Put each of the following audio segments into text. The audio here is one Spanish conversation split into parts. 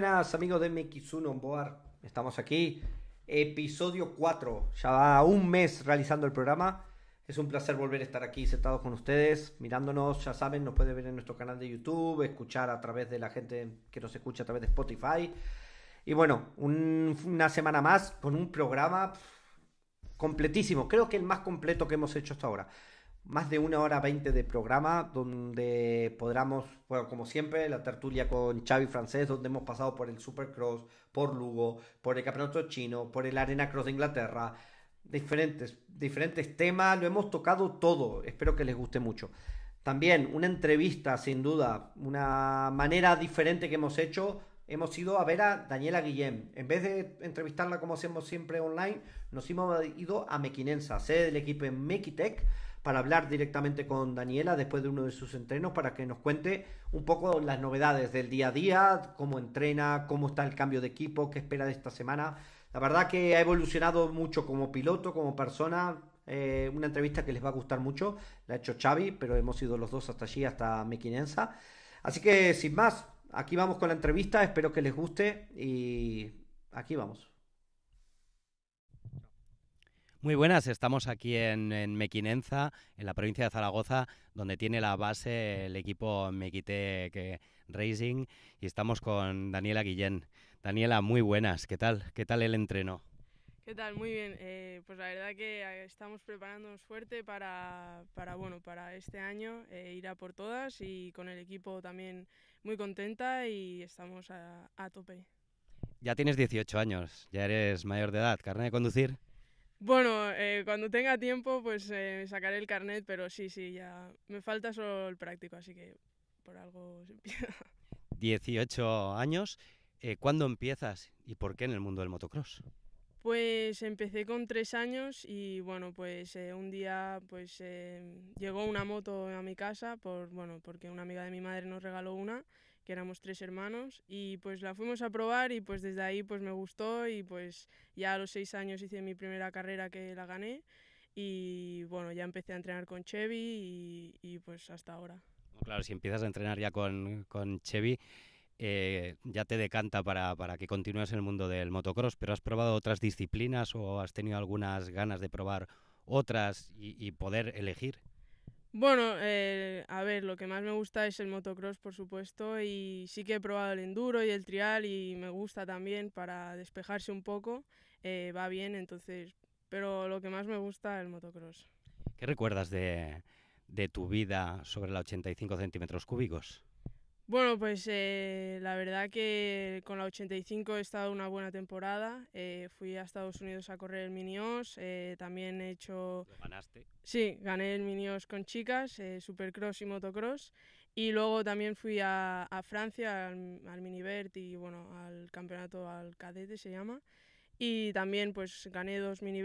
buenas amigos de MX1 Boar, estamos aquí, episodio 4, ya va un mes realizando el programa, es un placer volver a estar aquí sentados con ustedes, mirándonos, ya saben, nos pueden ver en nuestro canal de YouTube, escuchar a través de la gente que nos escucha a través de Spotify, y bueno, una semana más con un programa completísimo, creo que el más completo que hemos hecho hasta ahora más de una hora veinte de programa donde podremos, bueno, como siempre, la tertulia con Xavi Francés, donde hemos pasado por el Supercross, por Lugo, por el Campeonato Chino, por el Arena Cross de Inglaterra, diferentes, diferentes temas, lo hemos tocado todo, espero que les guste mucho. También una entrevista, sin duda, una manera diferente que hemos hecho. Hemos ido a ver a Daniela Guillén. En vez de entrevistarla como hacemos siempre online, nos hemos ido a Mequinensa, sede del equipo en Mequitec para hablar directamente con Daniela después de uno de sus entrenos para que nos cuente un poco las novedades del día a día, cómo entrena, cómo está el cambio de equipo, qué espera de esta semana. La verdad que ha evolucionado mucho como piloto, como persona. Eh, una entrevista que les va a gustar mucho. La ha hecho Xavi, pero hemos ido los dos hasta allí, hasta Mequinenza. Así que sin más, aquí vamos con la entrevista. Espero que les guste y aquí vamos. Muy buenas, estamos aquí en, Mequinenza, en la provincia de Zaragoza, donde tiene la base el equipo Mequitec eh, Racing y estamos con Daniela Guillén. Daniela, muy buenas, ¿qué tal? ¿Qué tal el entreno? ¿Qué tal? Muy bien. Eh, pues la verdad que eh, estamos preparándonos fuerte para, bueno, para este año, ir a por todas y con el equipo también muy contenta y estamos a, tope. Ya tienes 18 años, ya eres mayor de edad, carne de conducir. Bueno, eh, cuando tenga tiempo, pues eh, sacaré el carnet, pero sí, sí, ya me falta solo el práctico, así que por algo se empieza. 18 años, eh, ¿cuándo empiezas y por qué en el mundo del motocross? Pues empecé con tres años y bueno, pues eh, un día pues llegó una moto a mi casa por bueno porque una amiga de mi madre nos regaló una éramos tres hermanos y pues la fuimos a probar y pues desde ahí pues me gustó y pues ya a los seis años hice mi primera carrera que la gané y bueno, ya empecé a entrenar con Chevy y, pues hasta ahora. Claro, si empiezas a entrenar ya con, Chevy, eh, ya te decanta para, para que continúes en el mundo del motocross, pero ¿has probado otras disciplinas o has tenido algunas ganas de probar otras y, y poder elegir? Bueno, eh, a ver, lo que más me gusta es el motocross, por supuesto, y sí que he probado el enduro y el trial y me gusta también para despejarse un poco, eh, va bien, entonces, pero lo que más me gusta es el motocross. ¿Qué recuerdas de, de tu vida sobre la 85 centímetros cúbicos? Bueno, pues eh, la verdad que con la 85 he estado una buena temporada. Eh, fui a Estados Unidos a correr el Minios. Eh, también he hecho. ¿Lo ganaste? Sí, gané el Minios con chicas, eh, Supercross y Motocross. Y luego también fui a, Francia, al, mini Minivert y bueno, al campeonato al cadete se llama. Y también pues gané dos mini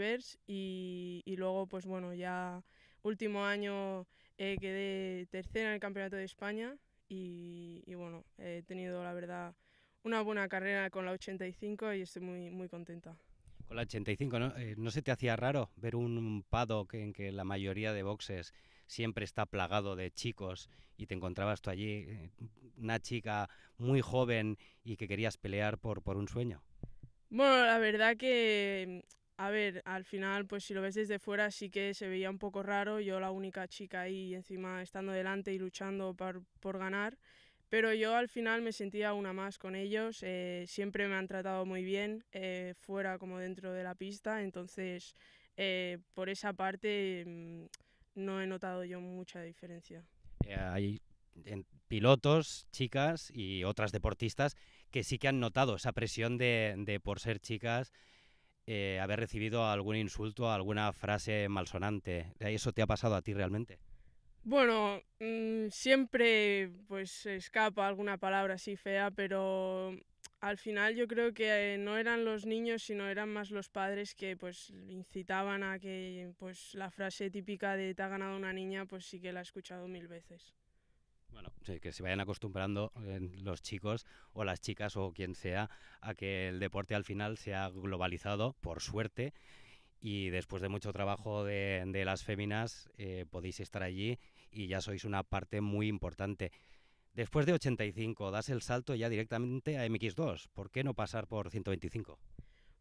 y, y luego pues bueno, ya último año quedé tercera en el campeonato de España y, bueno, he tenido la verdad una buena carrera con la 85 y estoy muy, muy contenta. Con la 85, ¿no? Eh, ¿no se te hacía raro ver un paddock en que la mayoría de boxes siempre está plagado de chicos y te encontrabas tú allí eh, una chica muy joven y que querías pelear por, por un sueño? Bueno, la verdad que a ver, al final, pues si lo ves desde fuera sí que se veía un poco raro, yo la única chica ahí encima estando delante y luchando por, ganar, pero yo al final me sentía una más con ellos, eh, siempre me han tratado muy bien, eh, fuera como dentro de la pista, entonces eh, por esa parte mm, no he notado yo mucha diferencia. Hay pilotos, chicas y otras deportistas que sí que han notado esa presión de por ser chicas, eh, haber recibido algún insulto, alguna frase malsonante. Eh, ¿Eso te ha pasado a ti realmente? Bueno, mm, siempre pues escapa alguna palabra así fea, pero al final yo creo que eh, no eran los niños, sino eran más los padres que pues incitaban a que pues la frase típica de te ha ganado una niña, pues sí que la he escuchado mil veces. Bueno, sí, que se vayan acostumbrando eh, los chicos o las chicas o quien sea a que el deporte al final se ha globalizado, por suerte, y después de mucho trabajo de, las féminas eh, podéis estar allí y ya sois una parte muy importante. Después de 85, das el salto ya directamente a MX2. ¿Por qué no pasar por 125?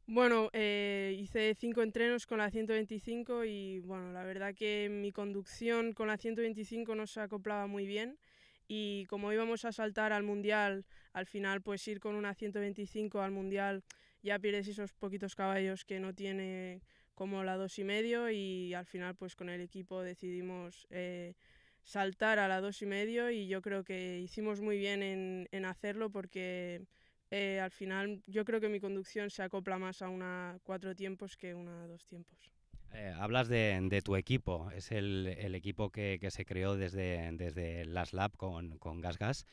Bueno, eh, hice cinco entrenos con la 125 y bueno, la verdad que mi conducción con la 125 no se acoplaba muy bien y como íbamos a saltar al mundial, al final pues ir con una 125 al mundial ya pierdes esos poquitos caballos que no tiene como la dos y medio y al final pues con el equipo decidimos eh, saltar a la dos y medio y yo creo que hicimos muy bien en, hacerlo porque eh, al final yo creo que mi conducción se acopla más a una cuatro tiempos que una dos tiempos. Eh, hablas de, tu equipo, es el, equipo que, se creó desde, desde Last Lab con, GasGas.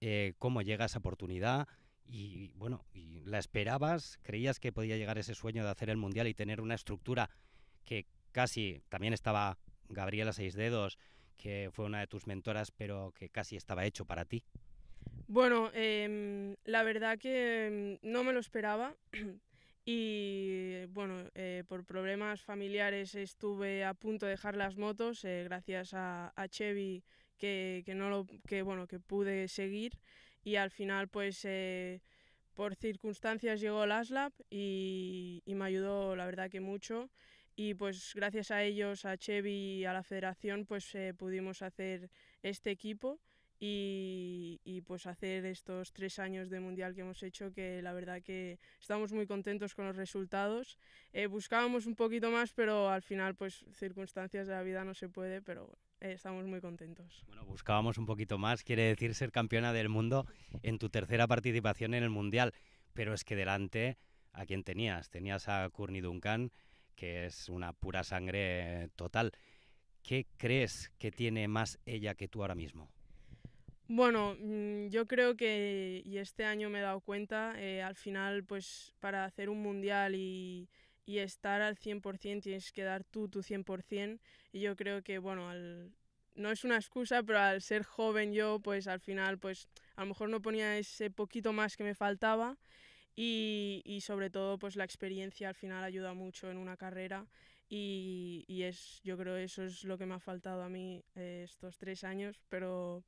Eh, ¿Cómo llega esa oportunidad? Y bueno, ¿la esperabas? ¿Creías que podía llegar ese sueño de hacer el Mundial y tener una estructura que casi también estaba Gabriela Seis Dedos, que fue una de tus mentoras, pero que casi estaba hecho para ti? Bueno, em, la verdad que em, no me lo esperaba. Y bueno, eh, por problemas familiares estuve a punto de dejar las motos, eh, gracias a, Chevy que, que, no que, bueno, que pude seguir. Y al final, pues eh, por circunstancias llegó el y, y me ayudó la verdad que mucho. Y pues gracias a ellos, a Chevy y a la federación, pues pudimos hacer este equipo. Y, pues hacer estos tres años de mundial que hemos hecho, que la verdad que estamos muy contentos con los resultados. Eh, buscábamos un poquito más, pero al final pues circunstancias de la vida no se puede, pero eh, estamos muy contentos. Bueno, buscábamos un poquito más, quiere decir ser campeona del mundo en tu tercera participación en el mundial, pero es que delante, ¿a quién tenías? Tenías a Courtney Duncan, que es una pura sangre eh, total. ¿Qué crees que tiene más ella que tú ahora mismo? Bueno, mm, yo creo que, y este año me he dado cuenta, eh, al final, pues para hacer un mundial y, y estar al 100% tienes que dar tú tu 100%. Y yo creo que, bueno, al, no es una excusa, pero al ser joven yo, pues al final, pues a lo mejor no ponía ese poquito más que me faltaba. Y, y sobre todo, pues la experiencia al final ayuda mucho en una carrera. Y, y es, yo creo eso es lo que me ha faltado a mí eh, estos tres años, pero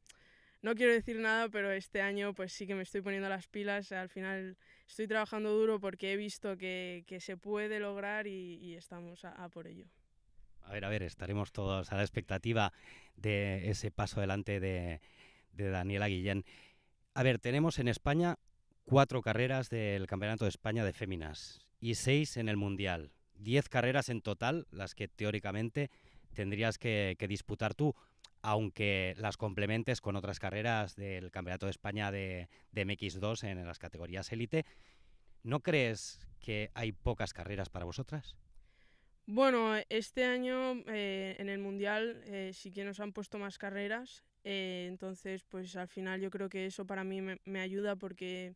no quiero decir nada, pero este año pues sí que me estoy poniendo las pilas. Al final estoy trabajando duro porque he visto que, se puede lograr y, estamos a, por ello. A ver, a ver, estaremos todos a la expectativa de ese paso adelante de, de Daniela Guillén. A ver, tenemos en España cuatro carreras del Campeonato de España de Féminas y seis en el Mundial. Diez carreras en total, las que teóricamente tendrías que, que disputar tú aunque las complementes con otras carreras del Campeonato de España de, MX2 en las categorías élite. ¿No crees que hay pocas carreras para vosotras? Bueno, e, este año eh, en el Mundial eh, sí que nos han puesto más carreras, eh, entonces pues al final yo creo que eso para mí me, ayuda porque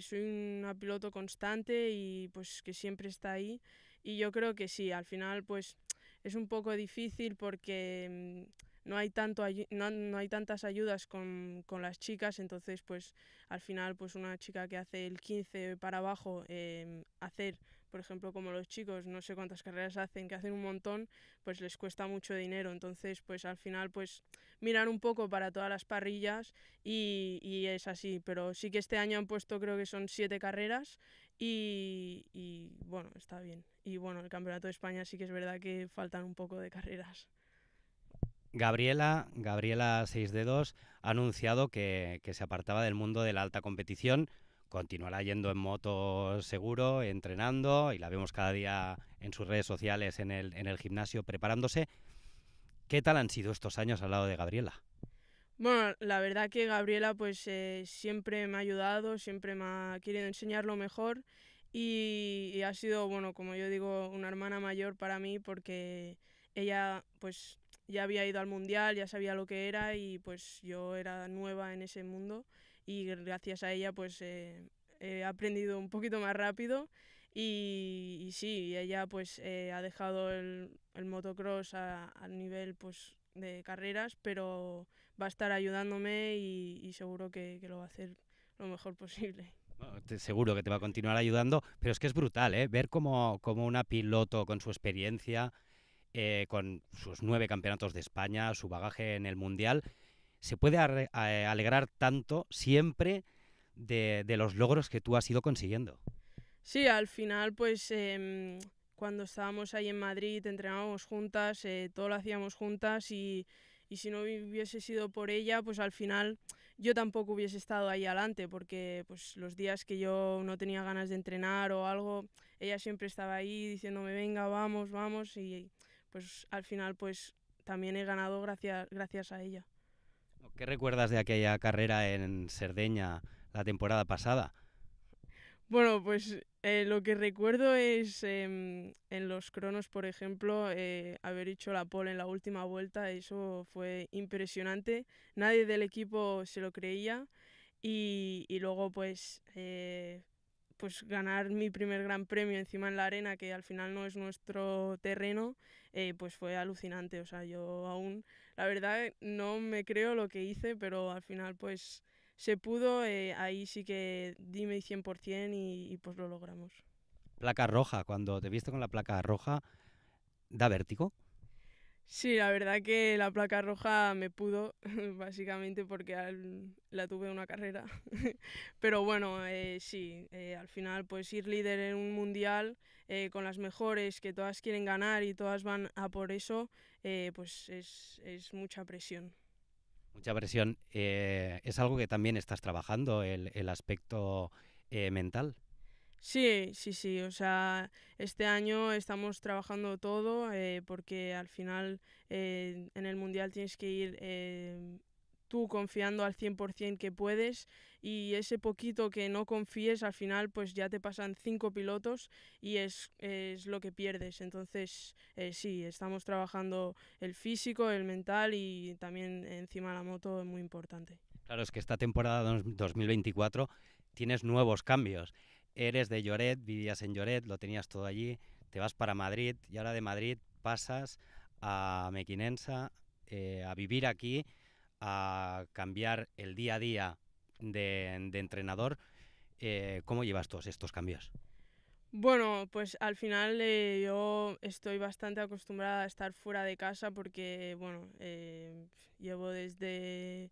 soy una piloto constante y pues que siempre está ahí y yo creo que sí, al final pues es un poco difícil porque mm, no hay, tanto, no, no hay tantas ayudas con, con, las chicas, entonces pues al final pues una chica que hace el 15 para abajo, em, hacer, por ejemplo, como los chicos, no sé cuántas carreras hacen, que hacen un montón, pues les cuesta mucho dinero, entonces pues al final pues mirar un poco para todas las parrillas y, y es así, pero sí que este año han puesto creo que son siete carreras y, y bueno, está bien. Y bueno, el Campeonato de España sí que es verdad que faltan un poco de carreras. Gabriela, Gabriela 6 2 ha anunciado que, se apartaba del mundo de la alta competición, continuará yendo en moto seguro, entrenando, y la vemos cada día en sus redes sociales, en el, en el gimnasio, preparándose. ¿Qué tal han sido estos años al lado de Gabriela? Bueno, la verdad que Gabriela pues eh, siempre me ha ayudado, siempre me ha querido enseñar lo mejor y, y ha sido, bueno, como yo digo, una hermana mayor para mí porque ella pues ya había ido al mundial, ya sabía lo que era y pues yo era nueva en ese mundo y gracias a ella pues eh, he aprendido un poquito más rápido y, sí, ella pues eh, ha dejado el, motocross al nivel pues de carreras, pero va a estar ayudándome y, seguro que, lo va a hacer lo mejor posible. seguro que te va a continuar ayudando, pero es que es brutal, ¿eh? Ver como cómo una piloto con su experiencia eh, con sus nueve campeonatos de España, su bagaje en el Mundial, se puede eh, alegrar tanto siempre de, los logros que tú has ido consiguiendo. Sí, al final, pues em, cuando estábamos ahí en Madrid, entrenábamos juntas, eh, todo lo hacíamos juntas y, y si no hubiese sido por ella, pues al final yo tampoco hubiese estado ahí adelante, porque pues los días que yo no tenía ganas de entrenar o algo, ella siempre estaba ahí diciéndome, venga, vamos, vamos, y pues al final pues también he ganado gracias, gracias a ella. ¿Qué recuerdas de aquella carrera en Cerdeña la temporada pasada? Bueno, pues eh, lo que recuerdo es em, en los cronos, por ejemplo, eh, haber hecho la pole en la última vuelta, eso fue impresionante. Nadie del equipo se lo creía y, luego pues, eh, pues ganar mi primer gran premio encima en la arena, que al final no es nuestro terreno, eh, pues fue alucinante. O sea, yo aún, la verdad, no me creo lo que hice, pero al final pues se pudo, eh, ahí sí que dime 100% y, y pues lo logramos. Placa roja, cuando te viste con la placa roja, ¿da vértigo? Sí, la verdad que la placa roja me pudo, básicamente porque la tuve una carrera. Pero bueno, eh, sí, eh, al final pues ir líder en un mundial eh, con las mejores, que todas quieren ganar y todas van a por eso, pues es, es, mucha presión. Mucha presión. es algo que también estás trabajando, el, el aspecto mental. Sí, sí, sí. O sea, este año estamos trabajando todo eh, porque al final eh, en el Mundial tienes que ir eh, tú confiando al 100% que puedes y ese poquito que no confíes al final pues ya te pasan cinco pilotos y es, es lo que pierdes. Entonces sí, estamos trabajando el físico, el mental y también encima la moto es muy importante. Claro, es que esta temporada 2024 tienes nuevos cambios eres de Lloret, vivías en Lloret, lo tenías todo allí, te vas para Madrid y ahora de Madrid pasas a Mequinensa, eh, a vivir aquí, a cambiar el día a día de, entrenador. Eh, ¿Cómo llevas todos estos cambios? Bueno, pues al final eh, yo estoy bastante acostumbrada a estar fuera de casa porque, bueno, llevo desde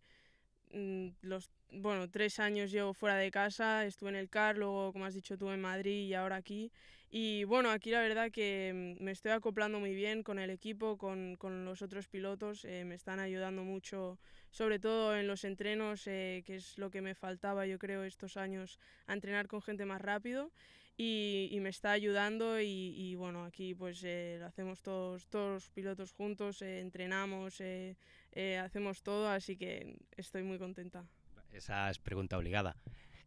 Mm, los bueno, tres años llevo fuera de casa, estuve en el CAR, luego, como has dicho tú, en Madrid y ahora aquí. Y bueno, aquí la verdad que mm, me estoy acoplando muy bien con el equipo, con, con los otros pilotos, eh, me están ayudando mucho, sobre todo en los entrenos, eh, que es lo que me faltaba, yo creo, estos años, a entrenar con gente más rápido. Y, me está ayudando y, bueno, aquí pues lo eh, hacemos todos, todos los pilotos juntos, entrenamos eh, hacemos todo, así que estoy muy contenta. Esa es pregunta obligada.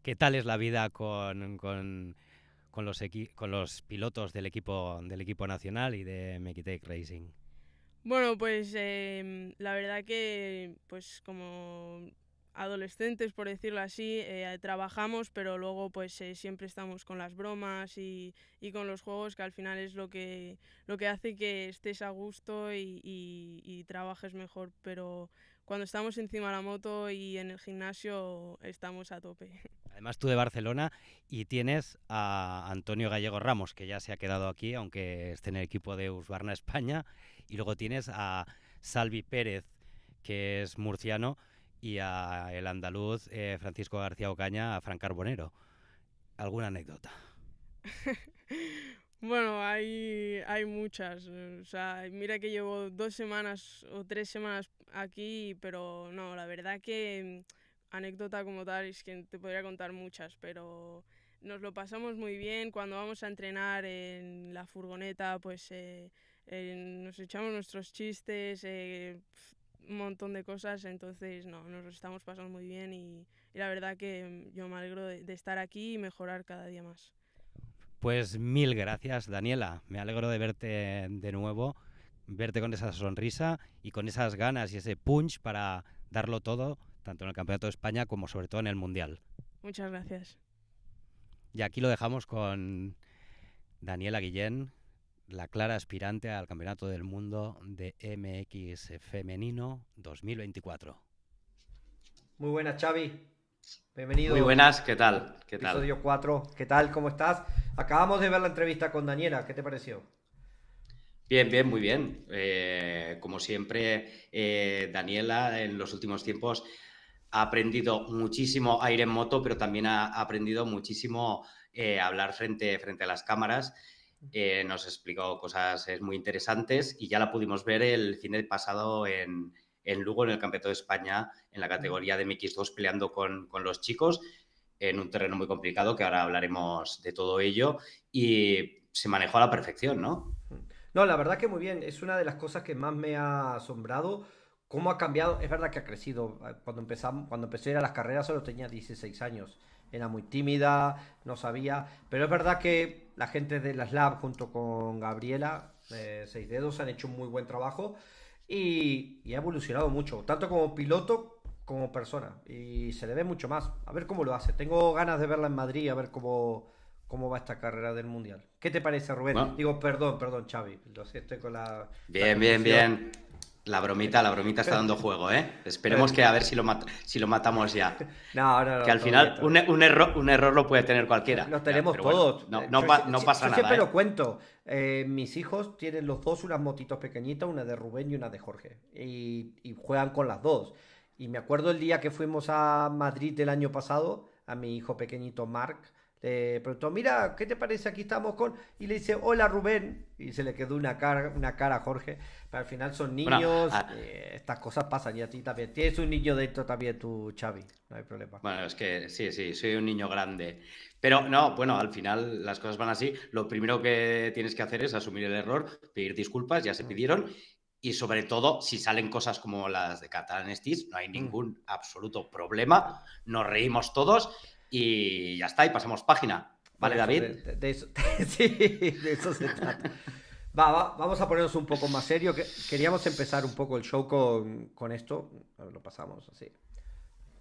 ¿Qué tal es la vida con, con, con los, pilotos del equipo, del equipo nacional y de Mekitech Racing? Bueno, pues em, la verdad que, pues como adolescentes, por decirlo así, eh, trabajamos, pero luego pues eh, siempre estamos con las bromas y, y, con los juegos, que al final es lo que, lo que hace que estés a gusto y, y, y trabajes mejor. Pero cuando estamos encima de la moto y en el gimnasio estamos a tope. Además tú de Barcelona y tienes a Antonio Gallego Ramos, que ya se ha quedado aquí, aunque esté en el equipo de Usbarna España, y luego tienes a Salvi Pérez, que es murciano, y a el andaluz eh, Francisco García Ocaña, a Fran Carbonero. ¿Alguna anécdota? bueno, hay, hay muchas. O sea, mira que llevo dos semanas o tres semanas aquí, pero no, la verdad que mm, anécdota como tal es que te podría contar muchas, pero nos lo pasamos muy bien. Cuando vamos a entrenar en la furgoneta, pues eh, eh, nos echamos nuestros chistes, montón de cosas, entonces no, nos estamos pasando muy bien y, la verdad que mm, yo me alegro de, de estar aquí y mejorar cada día más. Pues mil gracias, Daniela. Me alegro de verte de nuevo, verte con esa sonrisa y con esas ganas y ese punch para darlo todo, tanto en el Campeonato de España como sobre todo en el Mundial. Muchas gracias. Y aquí lo dejamos con Daniela Guillén, la clara aspirante al Campeonato del Mundo de MX Femenino 2024. Muy buenas, Xavi. Bienvenido. Muy buenas, ¿qué tal? ¿Qué tal? Episodio 4. ¿Qué tal? ¿Cómo estás? Acabamos de ver la entrevista con Daniela. ¿Qué te pareció? Bien, bien, muy bien. Eh, como siempre, eh, Daniela en los últimos tiempos ha aprendido muchísimo a ir en moto, pero también ha aprendido muchísimo a eh, hablar frente, frente a las cámaras eh, nos explicado cosas eh, muy interesantes y ya la pudimos ver el fin de pasado en, en Lugo, en el Campeonato de España, en la categoría de MX2 peleando con, con los chicos en un terreno muy complicado, que ahora hablaremos de todo ello, y se manejó a la perfección, ¿no? No, la verdad que muy bien, es una de las cosas que más me ha asombrado, cómo ha cambiado, es verdad que ha crecido, eh, cuando, empezamos, cuando empecé a ir a las carreras solo tenía 16 años, era muy tímida, no sabía, pero es verdad que la gente de las Lab junto con Gabriela de eh, Seis Dedos han hecho un muy buen trabajo y, ha evolucionado mucho, tanto como piloto como persona. Y se le ve mucho más. A ver cómo lo hace. Tengo ganas de verla en Madrid, a ver cómo, cómo va esta carrera del Mundial. ¿Qué te parece, Rubén? Digo, perdón, perdón, Xavi. estoy con la... Bien, bien, bien. La bromita, la bromita está dando juego, ¿eh? Esperemos que a ver si lo, si lo matamos ya. No, no, no. Que al final Un, error, un error lo puede tener cualquiera. Lo tenemos todos. no, eh, pasa nada. Yo siempre ¿eh? cuento. Eh, mis hijos tienen los dos unas motitos pequeñitas, una de Rubén y una de Jorge. Y, juegan con las dos. Y me acuerdo el día que fuimos a Madrid del año pasado, a mi hijo pequeñito Mark de preguntó, mira, ¿qué te parece? Aquí estamos con. Y le dice, hola Rubén. Y se le quedó una cara, una cara Jorge. Pero al final son niños, ah. eh, estas cosas pasan y a ti también. Tienes un niño esto también tú, Xavi, no hay problema. Bueno, es que sí, sí, soy un niño grande. Pero no, bueno, al final las cosas van así. Lo primero que tienes que hacer es asumir el error, pedir disculpas, ya se mm. pidieron. Y sobre todo, si salen cosas como las de Catalan Stitch, no hay mm. ningún absoluto problema. Nos reímos todos y ya está, y pasamos página. ¿Vale, David? sí, de eso se trata. vamos a ponernos un poco más serio. queríamos empezar un poco el show con, esto. A ver, lo pasamos así.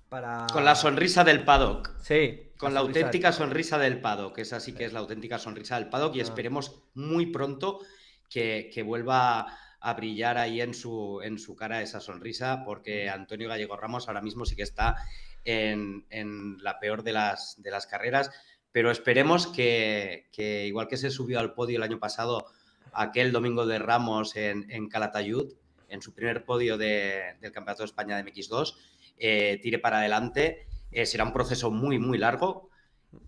Para... Con la sonrisa del paddock. Sí. Con la, auténtica sonrisa del paddock. Esa sí que es la auténtica sonrisa del paddock. Y ah. esperemos muy pronto que, vuelva a brillar ahí en su, en su cara esa sonrisa, porque Antonio Gallego Ramos ahora mismo sí que está en, la peor de las, de las carreras, pero esperemos que, igual que se subió al podio el año pasado, aquel domingo de Ramos en, Calatayud, en su primer podio del Campeonato de España de MX2, eh, tire para adelante. Eh, será un proceso muy, muy largo,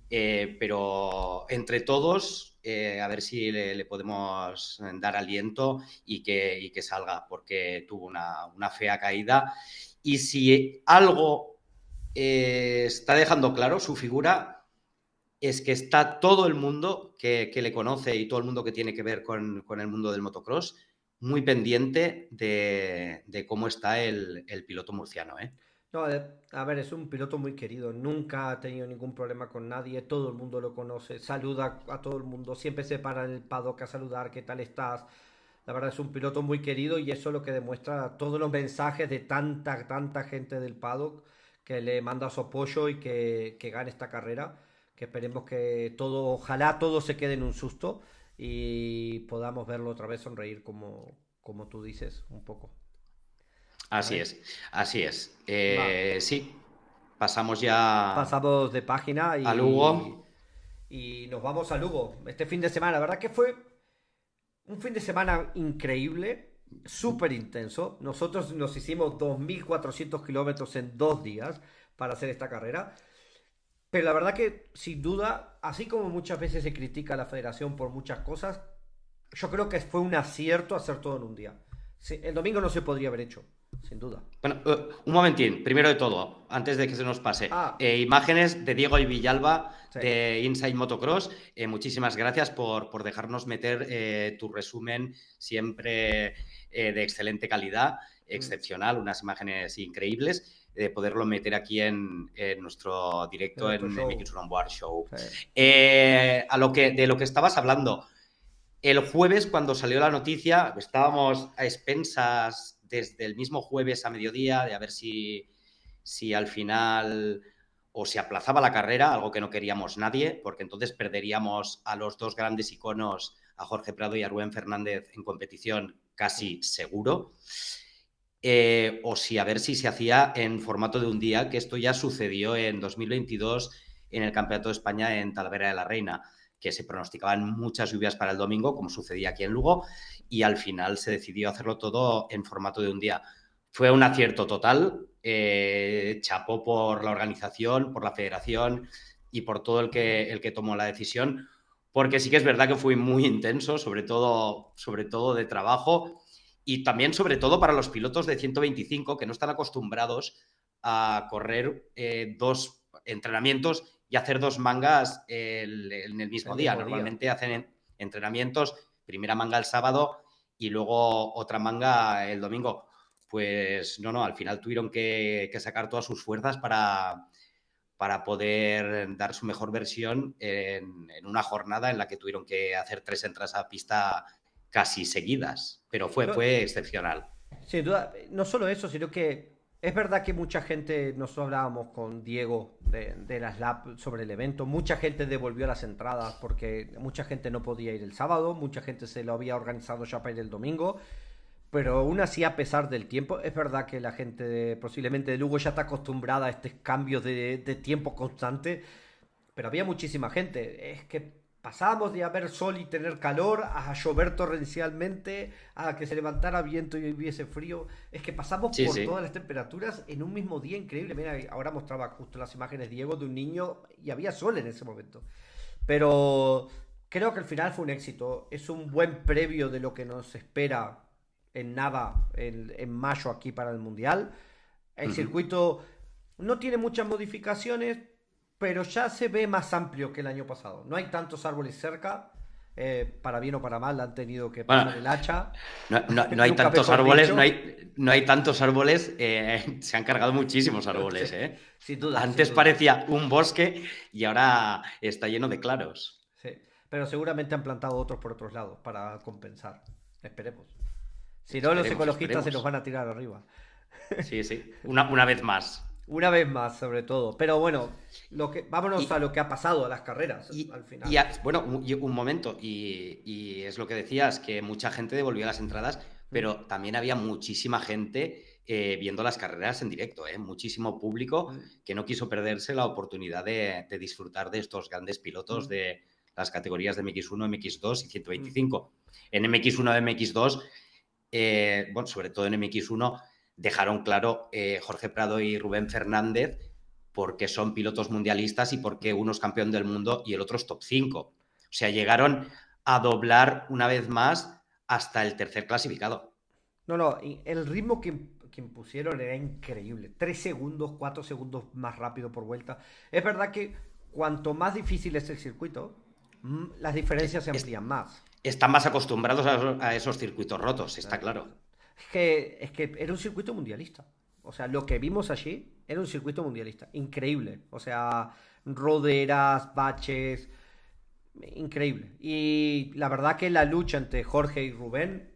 eh, pero entre todos, a ver si le, podemos dar aliento y que, salga, porque tuvo una fea caída. Y si algo eh, está dejando claro su figura es que está todo el mundo que, le conoce y todo el mundo que tiene que ver con, el mundo del motocross muy pendiente de, cómo está el, piloto murciano. ¿eh? No, eh, a ver, es un piloto muy querido, nunca ha tenido ningún problema con nadie, todo el mundo lo conoce, saluda a todo el mundo, siempre se para en el paddock a saludar, ¿qué tal estás? La verdad es un piloto muy querido y eso es lo que demuestra todos los mensajes de tanta, tanta gente del paddock que le manda su apoyo y que, gane esta carrera. Que esperemos que todo, ojalá todo se quede en un susto y podamos verlo otra vez sonreír como, como tú dices, un poco. Así es, así es. Eh, sí, pasamos ya. Pasamos de página y, a Lugo. Y, y, nos vamos a Lugo. Este fin de semana, la verdad que fue un fin de semana increíble súper intenso. Nosotros nos hicimos 2.400 kilómetros en dos días para hacer esta carrera. Pero la verdad que sin duda, así como muchas veces se critica a la federación por muchas cosas, yo creo que fue un acierto hacer todo en un día. El domingo no se podría haber hecho, sin duda. Eh, un momentín, primero de todo, antes de que se nos pase, ah. eh, imágenes de Diego y Villalba de Inside Motocross. Eh, muchísimas gracias por, por dejarnos meter tu resumen siempre eh, de excelente calidad, mm. excepcional, unas imágenes increíbles, de eh, poderlo meter aquí en, nuestro directo en, en Board Show. Eh, de lo que estabas hablando, el jueves cuando salió la noticia, estábamos a expensas desde el mismo jueves a mediodía de a ver si, si al final o se aplazaba la carrera, algo que no queríamos nadie, porque entonces perderíamos a los dos grandes iconos, a Jorge Prado y a Rubén Fernández en competición casi seguro. Eh, o si a ver si se hacía en formato de un día, que esto ya sucedió en 2022 en el Campeonato de España en Talavera de la Reina, que se pronosticaban muchas lluvias para el domingo, como sucedía aquí en Lugo, y al final se decidió hacerlo todo en formato de un día. Fue un acierto total, eh, chapó por la organización, por la federación y por todo el que, el que tomó la decisión, porque sí que es verdad que fue muy intenso, sobre todo, sobre todo de trabajo y también sobre todo para los pilotos de 125 que no están acostumbrados a correr eh, dos entrenamientos y hacer dos mangas en el mismo día. Normalmente hacen entrenamientos, primera manga el sábado y luego otra manga el domingo. Pues no, no, al final tuvieron que sacar todas sus fuerzas para, para poder dar su mejor versión en, una jornada en la que tuvieron que hacer tres entradas a pista casi seguidas, pero fue, excepcional. Sin duda, eh, no solo eso, sino que es verdad que mucha gente, nosotros hablábamos con Diego de, las LAP sobre el evento, mucha gente devolvió las entradas porque mucha gente no podía ir el sábado, mucha gente se lo había organizado ya para ir el domingo pero aún así, a pesar del tiempo, es verdad que la gente posiblemente de Lugo ya está acostumbrada a estos cambios de, tiempo constante. Pero había muchísima gente. Es que pasamos de haber sol y tener calor a llover torrencialmente, a que se levantara viento y hubiese frío. Es que pasamos por todas las temperaturas en un mismo día increíble. ahora mostraba justo las imágenes, Diego, de un niño y había sol en ese momento. Pero creo que al final fue un éxito. Es un buen previo de lo que nos espera en nada, en, mayo aquí para el Mundial. El circuito no tiene muchas modificaciones, pero ya se ve más amplio que el año pasado. No hay tantos árboles cerca. Eh, para bien o para mal han tenido que poner el hacha. No, hay tantos árboles, no hay, no hay tantos árboles, eh, se han cargado muchísimos árboles. Eh. duda, Antes parecía un bosque y ahora está lleno de claros. pero seguramente han plantado otros por otros lados para compensar. Esperemos. Si no, los ecologistas se los van a tirar arriba. Sí, sí. Una, vez más. Una vez más, sobre todo. Pero bueno, lo que, vámonos a lo que ha pasado a las carreras al final. bueno, un, momento, y, es lo que decías, que mucha gente devolvió las entradas, mm. pero también había muchísima gente eh, viendo las carreras en directo, ¿eh? muchísimo público mm. que no quiso perderse la oportunidad de, de disfrutar de estos grandes pilotos mm. de las categorías de MX1, MX2 y 125. En MX1, MX2 eh, bueno, sobre todo en MX1, dejaron claro eh, Jorge Prado y Rubén Fernández porque son pilotos mundialistas y porque uno es campeón del mundo y el otro es top 5. O sea, llegaron a doblar una vez más hasta el tercer clasificado. No, no, el ritmo que, que impusieron era increíble. Tres segundos, cuatro segundos más rápido por vuelta. Es verdad que cuanto más difícil es el circuito, mm, las diferencias se amplían más están más acostumbrados a, esos, circuitos rotos, está claro. Es que, es que era un circuito mundialista. O sea, lo que vimos allí era un circuito mundialista. Increíble. O sea, roderas, baches. Increíble. Y la verdad que la lucha entre Jorge y Rubén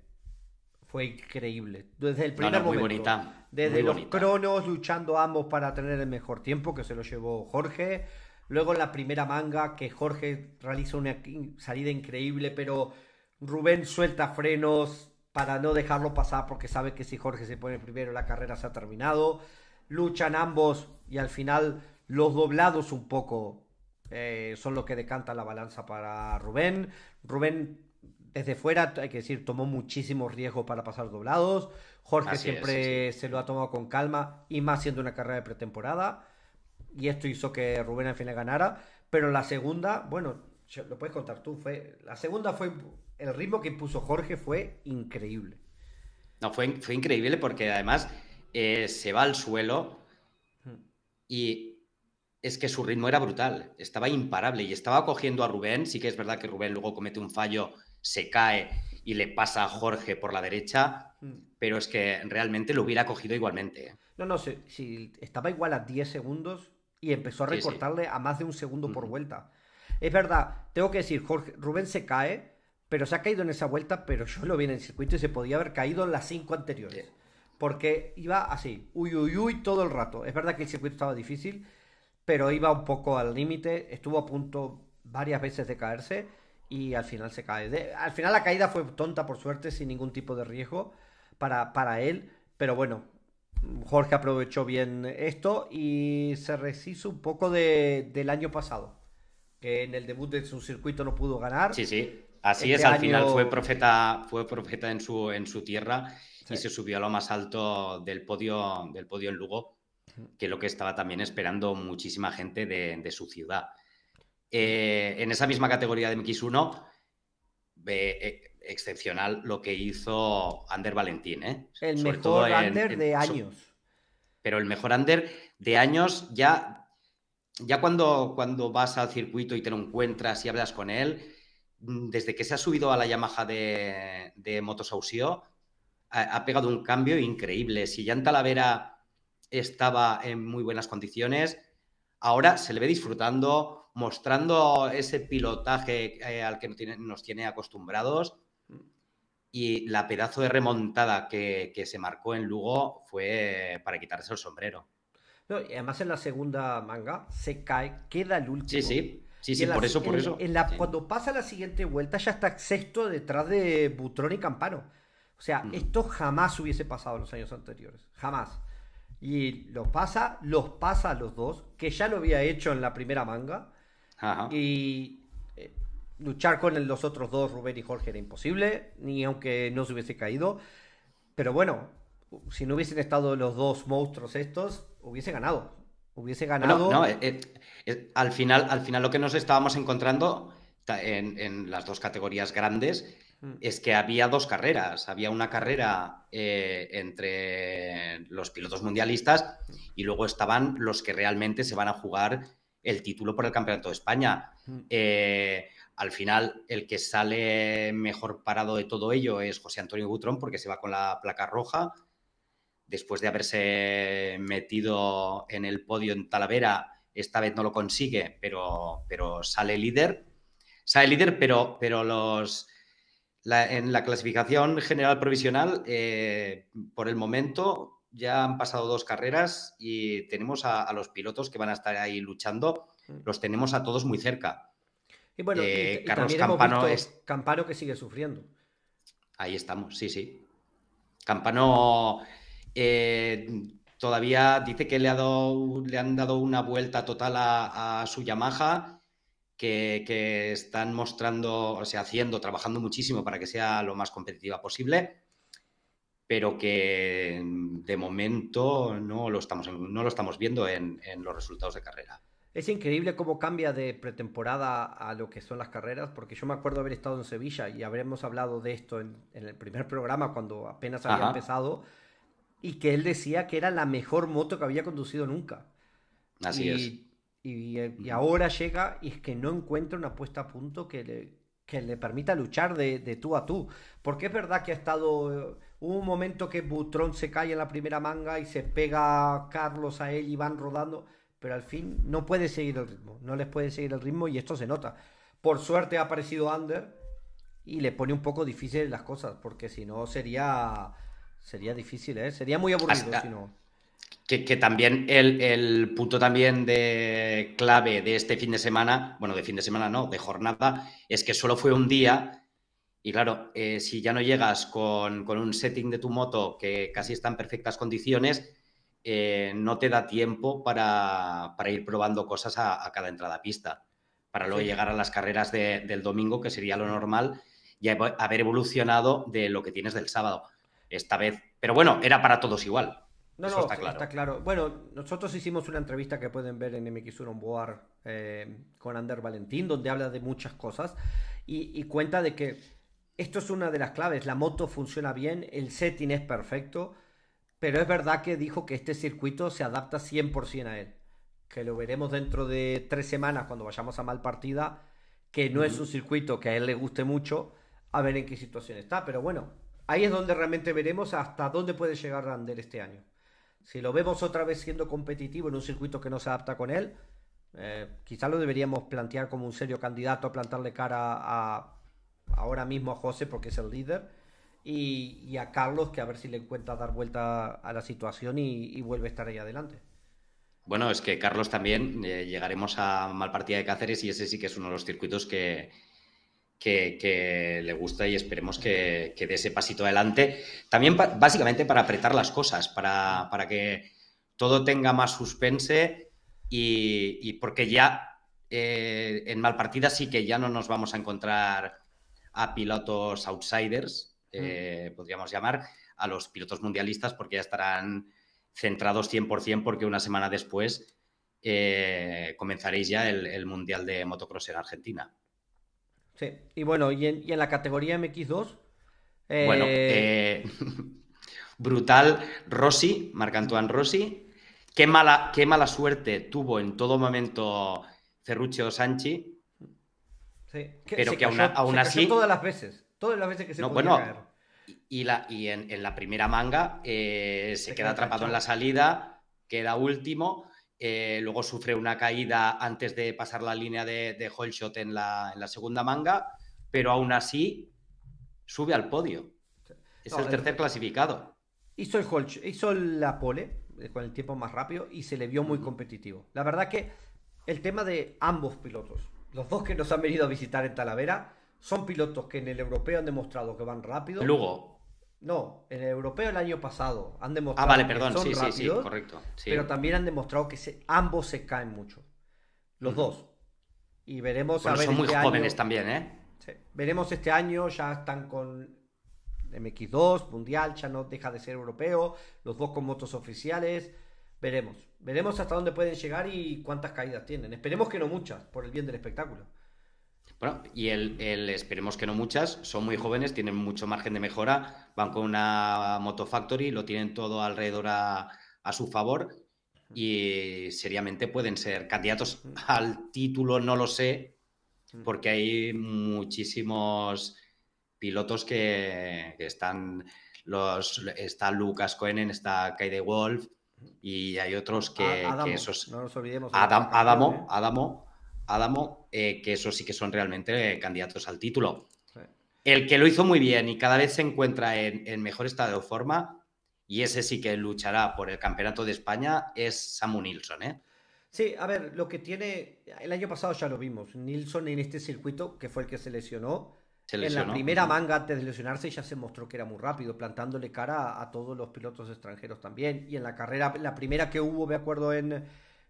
fue increíble. Desde el primer muy Bonita. Desde los cronos, luchando ambos para tener el mejor tiempo que se lo llevó Jorge Luego en la primera manga, que Jorge realiza una salida increíble, pero Rubén suelta frenos para no dejarlo pasar porque sabe que si Jorge se pone primero la carrera se ha terminado. Luchan ambos y al final los doblados un poco eh, son los que decantan la balanza para Rubén. Rubén desde fuera, hay que decir, tomó muchísimos riesgos para pasar doblados. Jorge siempre se lo ha tomado con calma y más siendo una carrera de pretemporada y esto hizo que Rubén al final ganara. Pero la segunda, bueno, lo puedes contar tú, fue. La segunda fue. El ritmo que puso Jorge fue increíble. No, fue, fue increíble porque además eh, se va al suelo y es que su ritmo era brutal, estaba imparable y estaba cogiendo a Rubén. Sí que es verdad que Rubén luego comete un fallo, se cae y le pasa a Jorge por la derecha, pero es que realmente lo hubiera cogido igualmente. No, no, si estaba igual a 10 segundos, y empezó a recortarle a más de un segundo por vuelta. Es verdad, tengo que decir, Jorge, Rubén se cae, pero se ha caído en esa vuelta, pero yo lo vi en el circuito y se podía haber caído en las cinco anteriores. Porque iba así, uy, uy, uy, todo el rato. Es verdad que el circuito estaba difícil, pero iba un poco al límite, estuvo a punto varias veces de caerse y al final se cae. al final la caída fue tonta, por suerte, sin ningún tipo de riesgo para, para él, pero bueno, Jorge aprovechó bien esto y se rehizo un poco del año pasado, que en el debut de su circuito no pudo ganar. Sí, sí, así este es, al final fue profeta, fue profeta en su, en su tierra y se subió a lo más alto del podio, del podio en Lugo, que es lo que estaba también esperando muchísima gente de, su ciudad. Eh, en esa misma categoría de MX1 eh, excepcional lo que hizo Ander Valentín. ¿eh? El mejor Ander de años. Pero el mejor Ander de años ya, ya cuando, cuando vas al circuito y te lo encuentras y hablas con él, mm, desde que se ha subido a la Yamaha de, de Motos ha, pegado un cambio increíble. Si ya en Talavera estaba en muy buenas condiciones, ahora se le ve disfrutando mostrando ese pilotaje eh, al que nos tiene, acostumbrados. Mm. Y la pedazo de remontada que, se marcó en Lugo fue para quitarse el sombrero. y además en la segunda manga se cae, queda el último. Sí, sí. Sí, por eso, por eso. En la, Cuando pasa la siguiente vuelta ya está sexto detrás de Butrón y Campano. O sea, mm. esto jamás hubiese pasado en los años anteriores. Jamás. Y los pasa, los pasa a los dos, que ya lo había hecho en la primera manga. Y eh, luchar con los otros dos, Rubén y Jorge, era imposible, ni aunque no se hubiese caído. Pero bueno, si no hubiesen estado los dos monstruos estos, hubiese ganado. Hubiese ganado. No, no, eh, eh, al, final, al final lo que nos estábamos encontrando en, las dos categorías grandes mm. es que había dos carreras. Había una carrera entre los pilotos mundialistas mm. y luego estaban los que realmente se van a jugar el título por el Campeonato de España. Eh, al final, el que sale mejor parado de todo ello es José Antonio Gutrón porque se va con la placa roja. Después de haberse metido en el podio en Talavera, esta vez no lo consigue, pero, pero sale líder. Sale líder, pero, pero los, en la clasificación general provisional, eh, por el momento, ya han pasado dos carreras y tenemos a, los pilotos que van a estar ahí luchando, mm. los tenemos a todos muy cerca. Y bueno, eh, Carlos Campano es... Campano que sigue sufriendo. Ahí estamos, sí, sí. Campano eh, todavía dice que le, ha dado, le han dado una vuelta total a, su Yamaha, que, que, están mostrando, o sea, haciendo, trabajando muchísimo para que sea lo más competitiva posible pero que mm, de momento no lo estamos, no lo estamos viendo en, los resultados de carrera. Es increíble cómo cambia de pretemporada a lo que son las carreras, porque yo me acuerdo haber estado en Sevilla y habremos hablado de esto en, el primer programa cuando apenas había empezado, y que él decía que era la mejor moto que había conducido nunca. Así es. Y, ahora llega y es que no encuentra una puesta a punto que le, que le permita luchar de, de tú a tú, porque es verdad que ha estado un momento que Butrón se cae en la primera manga y se pega Carlos a él y van rodando, pero al fin no puede seguir el ritmo, no les puede seguir el ritmo y esto se nota. Por suerte ha aparecido Ander y le pone un poco difícil las cosas, porque si no sería, sería difícil, ¿eh? sería muy aburrido. no. Que, que, también el, el, punto también de clave de este fin de semana, bueno, de fin de semana no, de jornada, es que solo fue un día y claro, eh, si ya no llegas con, un setting de tu moto que casi está en perfectas condiciones, eh, no te da tiempo para, ir probando cosas a, cada entrada a pista, para luego llegar a las carreras del domingo, que sería lo normal, y haber evolucionado de lo que tienes del sábado, esta vez. Pero bueno, era para todos igual. No, Eso no, está claro. Bueno, nosotros hicimos una entrevista que pueden ver en MX1 eh, con Ander Valentín, donde habla de muchas cosas y cuenta de que esto es una de las claves. La moto funciona bien, el setting es perfecto, pero es verdad que dijo que este circuito se adapta 100% a él. Que lo veremos dentro de tres semanas cuando vayamos a mal partida que no es un circuito que a él le guste mucho, a ver en qué situación está. Pero bueno, ahí es donde realmente veremos hasta dónde puede llegar Rander este año. Si lo vemos otra vez siendo competitivo en un circuito que no se adapta con él, eh, quizá lo deberíamos plantear como un serio candidato a plantarle cara a, ahora mismo a José porque es el líder y, a Carlos que a ver si le encuentra dar vuelta a la situación y, vuelve a estar ahí adelante. Bueno, es que Carlos también eh, llegaremos a Malpartida de Cáceres y ese sí que es uno de los circuitos que, que, le gusta y esperemos que, que dé ese pasito adelante. También básicamente para apretar las cosas, para, que todo tenga más suspense y, porque ya eh, en Malpartida sí que ya no nos vamos a encontrar a pilotos outsiders, mm. eh, podríamos llamar, a los pilotos mundialistas, porque ya estarán centrados 100%, porque una semana después eh, comenzaréis ya el, Mundial de Motocross en Argentina. Sí, y bueno, y en, la categoría MX2. Bueno, eh, brutal Rossi, Marc-Antoine Rossi. Qué mala, qué mala suerte tuvo en todo momento Ferruccio Sanchi, pero que aún, así. todas las veces. Todas las veces que se no, Y, en, la primera manga eh, se, queda atrapado en la salida, queda último. Eh, luego sufre una caída antes de pasar la línea de, de shot en la, segunda manga, pero aún así sube al podio. Es el tercer clasificado. Hizo, el hizo la pole eh, con el tiempo más rápido y se le vio muy competitivo. La verdad que el tema de ambos pilotos, los dos que nos han venido a visitar en Talavera son pilotos que en el europeo han demostrado que van rápido. Luego. No, en el europeo el año pasado han demostrado ah, vale, perdón. sí, sí, sí, correcto. pero también han demostrado que ambos se caen mucho. Los dos. Y veremos a ver Son muy este jóvenes también, ¿eh? Veremos este año, ya están con MX2, Mundial, ya no deja de ser europeo, los dos con motos oficiales. Veremos. Veremos hasta dónde pueden llegar y cuántas caídas tienen. Esperemos que no muchas, por el bien del espectáculo. Bueno, y el, esperemos que no muchas, son muy jóvenes, tienen mucho margen de mejora, van con una Moto Factory, lo tienen todo alrededor a, su favor y seriamente pueden ser candidatos al título, no lo sé, porque hay muchísimos pilotos que, están, los, está Lucas Cohen, está Kaide Wolf, y hay otros que, esos. Adamo, Adamo, Adamo, eh, que esos sí que son realmente candidatos al título. El que lo hizo muy bien y cada vez se encuentra en, mejor estado de forma, y ese sí que luchará por el campeonato de España, es Samu Nilsson, ¿eh? Sí, a ver, lo que tiene. El año pasado ya lo vimos. Nilsson en este circuito, que fue el que se lesionó, en la primera manga antes de lesionarse ya se mostró que era muy rápido, plantándole cara a, todos los pilotos extranjeros también. Y en la carrera, la primera que hubo, me acuerdo, en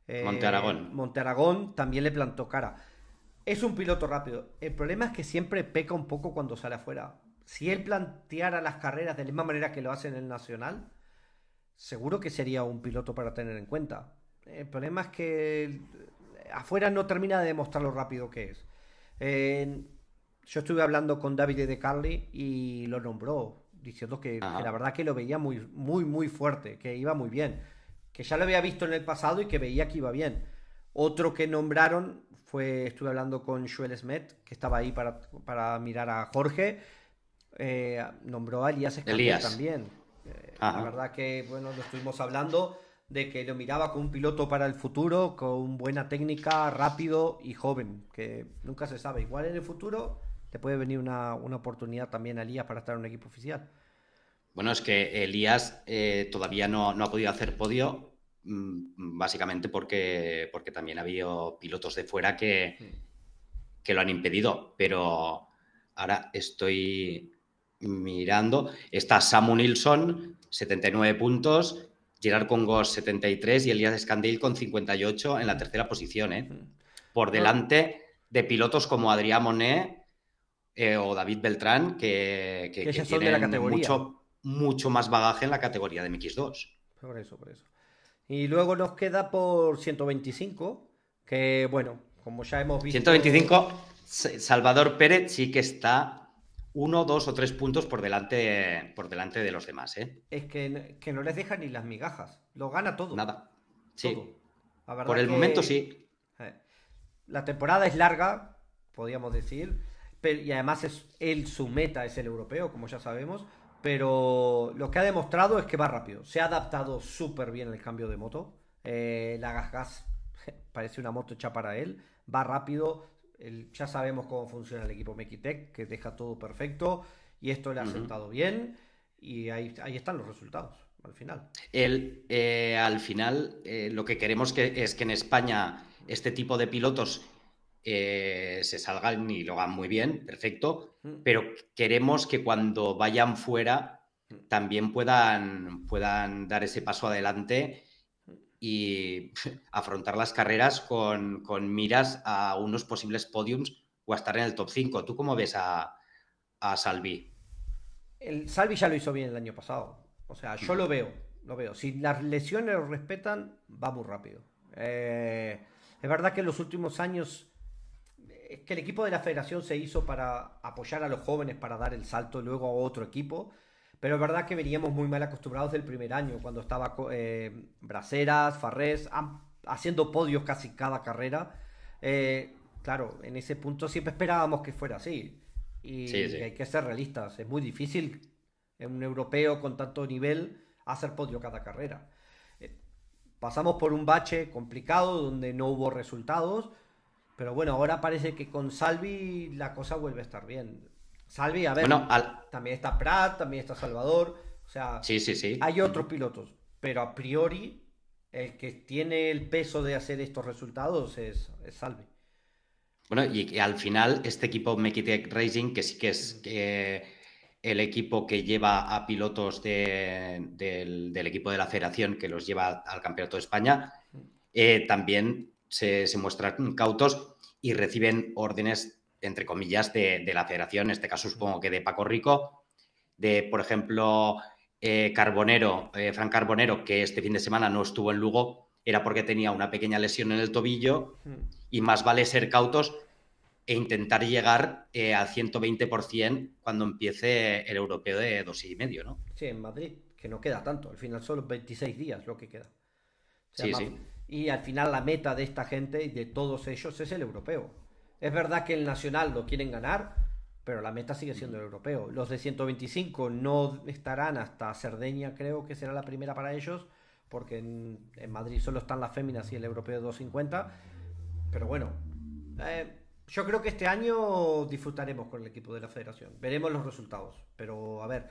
eh, Monte, Aragón. Monte Aragón, también le plantó cara. Es un piloto rápido. El problema es que siempre peca un poco cuando sale afuera. Si él planteara las carreras de la misma manera que lo hace en el Nacional, seguro que sería un piloto para tener en cuenta. El problema es que afuera no termina de demostrar lo rápido que es. Yo estuve hablando con David de Carly y lo nombró, diciendo que, la verdad que lo veía muy, muy, muy fuerte, que iba muy bien, que ya lo había visto en el pasado y que veía que iba bien. Otro que nombraron fue, estuve hablando con Joel Smet, que estaba ahí para, para mirar a Jorge, eh, nombró a Elías también. Eh, la verdad que, bueno, lo estuvimos hablando de que lo miraba como un piloto para el futuro, con buena técnica, rápido y joven, que nunca se sabe. Igual en el futuro ¿Te puede venir una, oportunidad también a Elías para estar en un equipo oficial. Bueno, es que Elías eh, todavía no, ha podido hacer podio, mm, básicamente porque, porque también ha habido pilotos de fuera que, hmm. que lo han impedido. Pero ahora estoy mirando. Está Samu Nilsson, 79 puntos, Gerard Congos, 73 y Elías Escandil con 58 en la tercera posición. Eh. Hmm. Por delante de pilotos como Adrián Monet eh, o David Beltrán, que, que, de la Mucho, más bagaje en la categoría de MX2. Por eso, por eso. Y luego nos queda por 125, que bueno, como ya hemos visto. 125, Salvador Pérez sí que está uno, dos o tres puntos por delante, por delante de los demás. ¿eh? Es que, no les deja ni las migajas. Lo gana todo. Nada. Sí. por el momento sí. Eh, la temporada es larga, podríamos decir y además es él, su meta es el europeo, como ya sabemos, pero lo que ha demostrado es que va rápido. Se ha adaptado súper bien el cambio de moto. Eh, la gas gas parece una moto hecha para él. Va rápido. ya sabemos cómo funciona el equipo Mekitech, que deja todo perfecto. Y esto le ha sentado bien. Y ahí, ahí, están los resultados al final. El, eh, al final, eh, lo que queremos que, es que en España este tipo de pilotos eh, se salgan y lo hagan muy bien, perfecto, mm. pero queremos que cuando vayan fuera mm. también puedan, puedan dar ese paso adelante mm. y afrontar las carreras con, miras a unos posibles podiums o a estar en el top 5. ¿Tú cómo ves a, Salvi? El, Salvi ya lo hizo bien el año pasado. O sea, yo lo veo, lo veo. Si las lesiones lo respetan, va muy rápido. Eh, es verdad que en los últimos años que el equipo de la federación se hizo para apoyar a los jóvenes, para dar el salto luego a otro equipo. Pero es verdad que veníamos muy mal acostumbrados del primer año, cuando estaba eh, Braceras, Farrés, haciendo podios casi cada carrera. Eh, claro, en ese punto siempre esperábamos que fuera así. Y, hay que ser realistas. Es muy difícil en un europeo con tanto nivel hacer podio cada carrera. Eh, pasamos por un bache complicado donde no hubo resultados pero bueno, ahora parece que con Salvi la cosa vuelve a estar bien. Salvi, a ver, también está Prat, también está Salvador. O sea, sí, sí, sí. hay otros pilotos. Pero a priori, el que tiene el peso de hacer estos resultados es, Salvi. Bueno, y al final, este equipo Make Racing, que sí que es el equipo que lleva a pilotos del, equipo de la federación, que los lleva al Campeonato de España, mm. eh, también se, muestran cautos y reciben órdenes, entre comillas, de, la federación, en este caso supongo que de Paco Rico, de, por ejemplo, eh, Carbonero, eh, Fran Carbonero, que este fin de semana no estuvo en Lugo, era porque tenía una pequeña lesión en el tobillo y más vale ser cautos e intentar llegar eh, al 120% cuando empiece el europeo de dos y medio, ¿no? Sí, en Madrid, que no queda tanto, al final son 26 días lo que queda. sí, sí y al final la meta de esta gente y de todos ellos es el europeo. Es verdad que el nacional lo quieren ganar, pero la meta sigue siendo el europeo. Los de 125 no estarán hasta Cerdeña, creo que será la primera para ellos, porque en, Madrid solo están las féminas y el europeo de 250. Pero bueno, eh, yo creo que este año disfrutaremos con el equipo de la federación. Veremos los resultados. Pero a ver,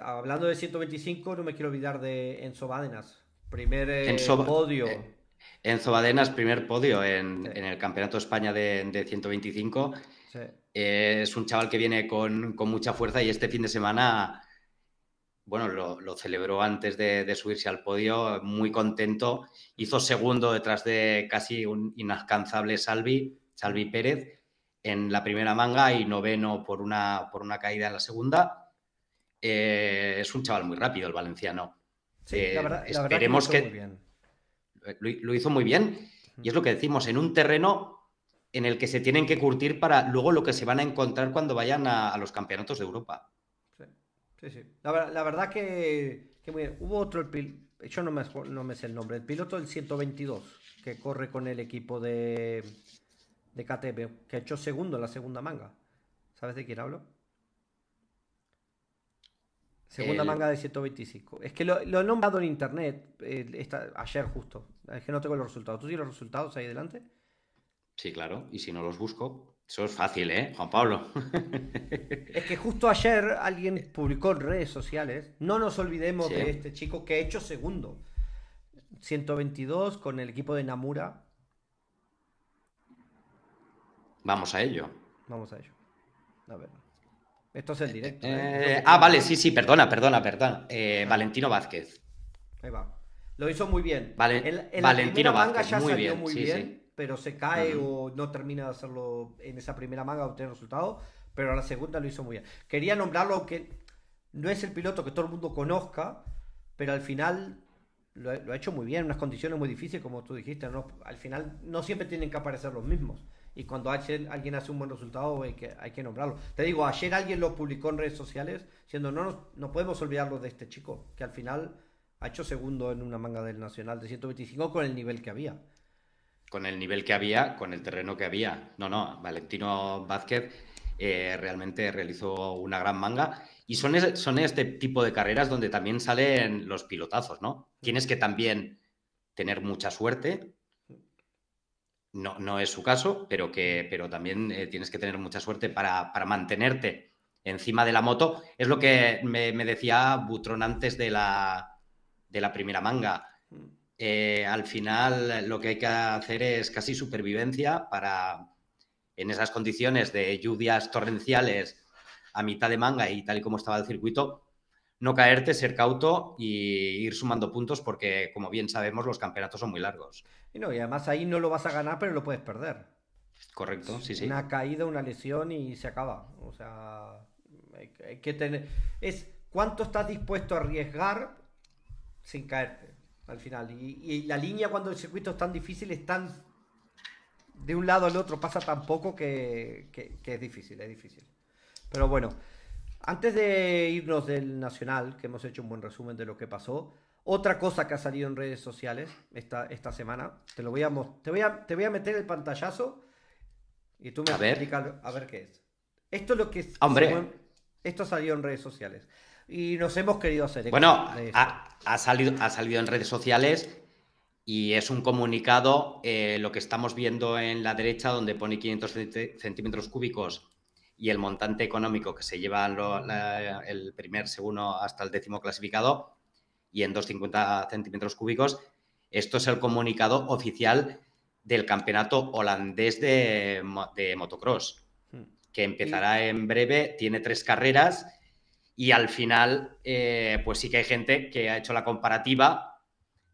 hablando de 125, no me quiero olvidar de Enzo Bádenas, eh, en podio. Eh, primer podio en, el Campeonato de España de, 125. Eh, es un chaval que viene con, mucha fuerza y este fin de semana, bueno, lo, celebró antes de, subirse al podio, muy contento. Hizo segundo detrás de casi un inalcanzable Salvi, Salvi Pérez, en la primera manga y noveno por una, caída en la segunda. es un chaval muy rápido el valenciano. Sí, la verdad, esperemos que, lo hizo, Muy bien. Y es lo que decimos, en un terreno en el que se tienen que curtir para luego lo que se van a encontrar cuando vayan a, los campeonatos de Europa. Sí, sí, La, verdad que, hubo otro, el, yo no me, no me sé el nombre, el piloto del 122 que corre con el equipo de, de KTB, que ha hecho segundo en la segunda manga. ¿Sabes de quién hablo? Segunda manga de 125. Es que lo, lo he nombrado en internet eh, ayer justo. Es que no tengo los resultados. ¿Tú tienes los resultados ahí delante? Sí, claro. Y si no los busco, eso es fácil, ¿eh, Juan Pablo? es que justo ayer alguien publicó en redes sociales. No nos olvidemos de este chico que ha hecho segundo. 122 con el equipo de Namura. Vamos a ello. Vamos a ello. A ver. Esto es el eh, directo. Eh, ¿eh? ah, vale, sí, sí, perdona, perdona, perdona. Valentino Vázquez. Ahí va. Lo hizo muy bien. Valentino la Vázquez, ya muy bien, muy bien, pero se cae o no termina de hacerlo en esa primera manga, obtener resultados, pero a la segunda lo hizo muy bien. Quería nombrarlo, que no es el piloto que todo el mundo conozca, pero al final lo, ha hecho muy bien, en unas condiciones muy difíciles, como tú dijiste, al final no siempre tienen que aparecer los mismos y cuando alguien hace un buen resultado hay que, hay que nombrarlo. Te digo, ayer alguien lo publicó en redes sociales diciendo no, no podemos olvidarlo de este chico, que al final ha hecho segundo en una manga del Nacional de 125 con el nivel que había. Con el nivel que había, con el terreno que había. No, no, Valentino Vázquez eh, realmente realizó una gran manga. Y son, son este tipo de carreras donde también salen los pilotazos, ¿no? Tienes que también tener mucha suerte, no, es su caso, pero, que, mm. pero también eh, tienes que tener mucha suerte para, para, mantenerte encima de la moto. Es lo que me, decía Butrón antes de la, de la primera manga. Mm. Eh, al final lo que hay que hacer es casi supervivencia para, en esas condiciones de lluvias torrenciales a mitad de manga y tal y como estaba el circuito, no caerte, ser cauto y ir sumando puntos porque, como bien sabemos, los campeonatos son muy largos. Y no, además ahí no lo vas a ganar, pero lo puedes perder. Correcto, sí, sí. Una caída, una lesión y se acaba. O sea, hay, que tener. Es cuánto estás dispuesto a arriesgar sin caerte al final. Y, la línea cuando el circuito es tan difícil es tan. De un lado al otro pasa tan poco que es difícil, es difícil. Pero bueno, antes de irnos del Nacional, que hemos hecho un buen resumen de lo que pasó, otra cosa que ha salido en redes sociales esta, esta semana, te lo voy a, te voy te voy a meter el pantallazo y tú me a ver. a ver qué es. Esto es lo que Hombre. esto esto salió en redes sociales y nos hemos querido hacer. Bueno, ha, salido, ha salido en redes sociales y es un comunicado, eh, lo que estamos viendo en la derecha, donde pone 500 centímetros cúbicos y el montante económico que se lleva el primer, segundo hasta el décimo clasificado, y en 250 centímetros cúbicos. Esto es el comunicado oficial del campeonato holandés de, motocross, hmm. que empezará en breve, tiene tres carreras y al final, eh, pues sí que hay gente que ha hecho la comparativa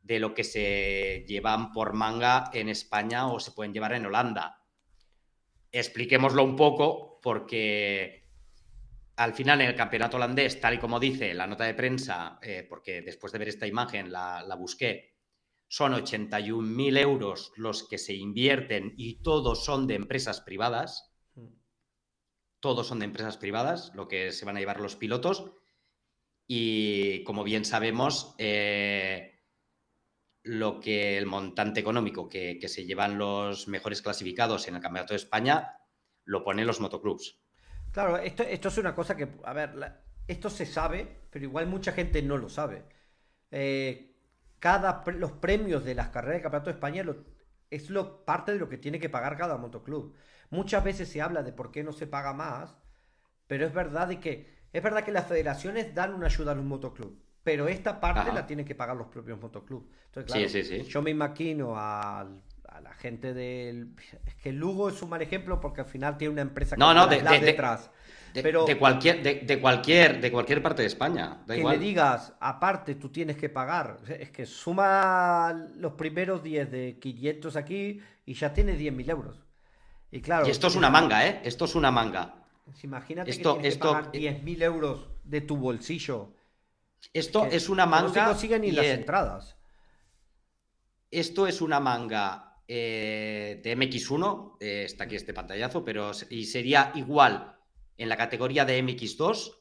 de lo que se llevan por manga en España o se pueden llevar en Holanda. Expliquémoslo un poco porque al final en el campeonato holandés, tal y como dice la nota de prensa, eh, porque después de ver esta imagen la, busqué, son 81.000 euros los que se invierten y todos son de empresas privadas. Hmm. Todos son de empresas privadas, lo que se van a llevar los pilotos. Y como bien sabemos, eh, lo que el montante económico que, que se llevan los mejores clasificados en el Campeonato de España lo ponen los motoclubs. Claro, esto, esto es una cosa que, a ver, esto se sabe, pero igual mucha gente no lo sabe. Eh, cada, los premios de las carreras de Campeonato de España es lo, parte de lo que tiene que pagar cada motoclub. Muchas veces se habla de por qué no se paga más, pero es verdad de que es verdad que las federaciones dan una ayuda a los motoclubs, pero esta parte la tienen que pagar los propios motoclubs. yo me imagino al a la gente del... Es que Lugo es un mal ejemplo porque al final tiene una empresa que no, no, de, detrás. De, cualquier, de, cualquier, de cualquier parte de España. Da que le digas, aparte tú tienes que pagar. Es que suma los primeros 10 de 500 aquí y ya tienes 10.000 euros. Y claro. esto es una manga, ¿eh? Esto es una manga. Imagínate que tienes esto, que pagar 10.000 euros de tu bolsillo. Esto es, una manga. No siguen ni las entradas. Esto es una manga eh, de MX1, eh, está aquí este pantallazo, pero y sería igual en la categoría de MX2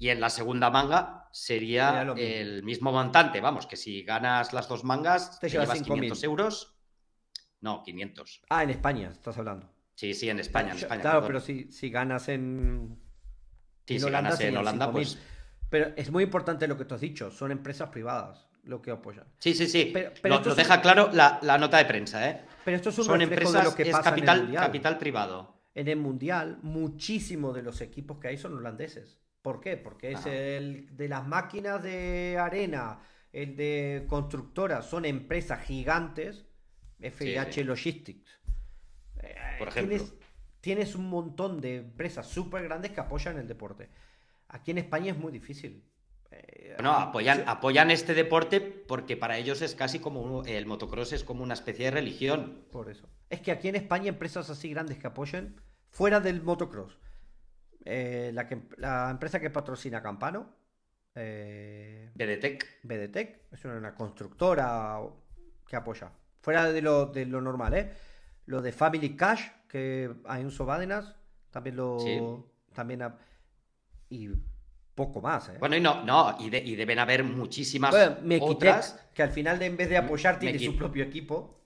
y en la segunda manga sería, el mismo montante. Vamos, que si ganas las dos mangas, te, llevas 500 euros. No, 500. Ah, en España, estás hablando. Sí, sí, en España. claro, pero si, si ganas en. ganas en Holanda, pues. Pero es muy importante lo que tú has dicho, son empresas privadas lo que apoyan. Sí, sí, sí. Pero, deja claro la, nota de prensa, ¿eh? Pero esto es un Son empresas, lo que es capital, en el capital privado. En el mundial, muchísimo de los equipos que hay son holandeses. ¿Por qué? Porque es ah. el de las máquinas de arena, el de constructoras, son empresas gigantes, FH Logistics. Eh, Por ejemplo. Tienes, tienes un montón de empresas súper grandes que apoyan el deporte. Aquí en España es muy difícil. Eh, no, ah, apoyan, apoyan este deporte porque para ellos es casi como el motocross es como una especie de religión. Por eso. Es que aquí en España empresas así grandes que apoyen fuera del motocross. Eh, la, empresa que patrocina Campano. Eh, BDTEC. es una, constructora que apoya. Fuera de lo, de lo normal, ¿eh? Lo de Family Cash, que hay un Sobadenas, también lo... También... y poco más. ¿eh? Bueno, y no, no, y, deben haber muchísimas otras que al final en vez de apoyar tiene su propio equipo.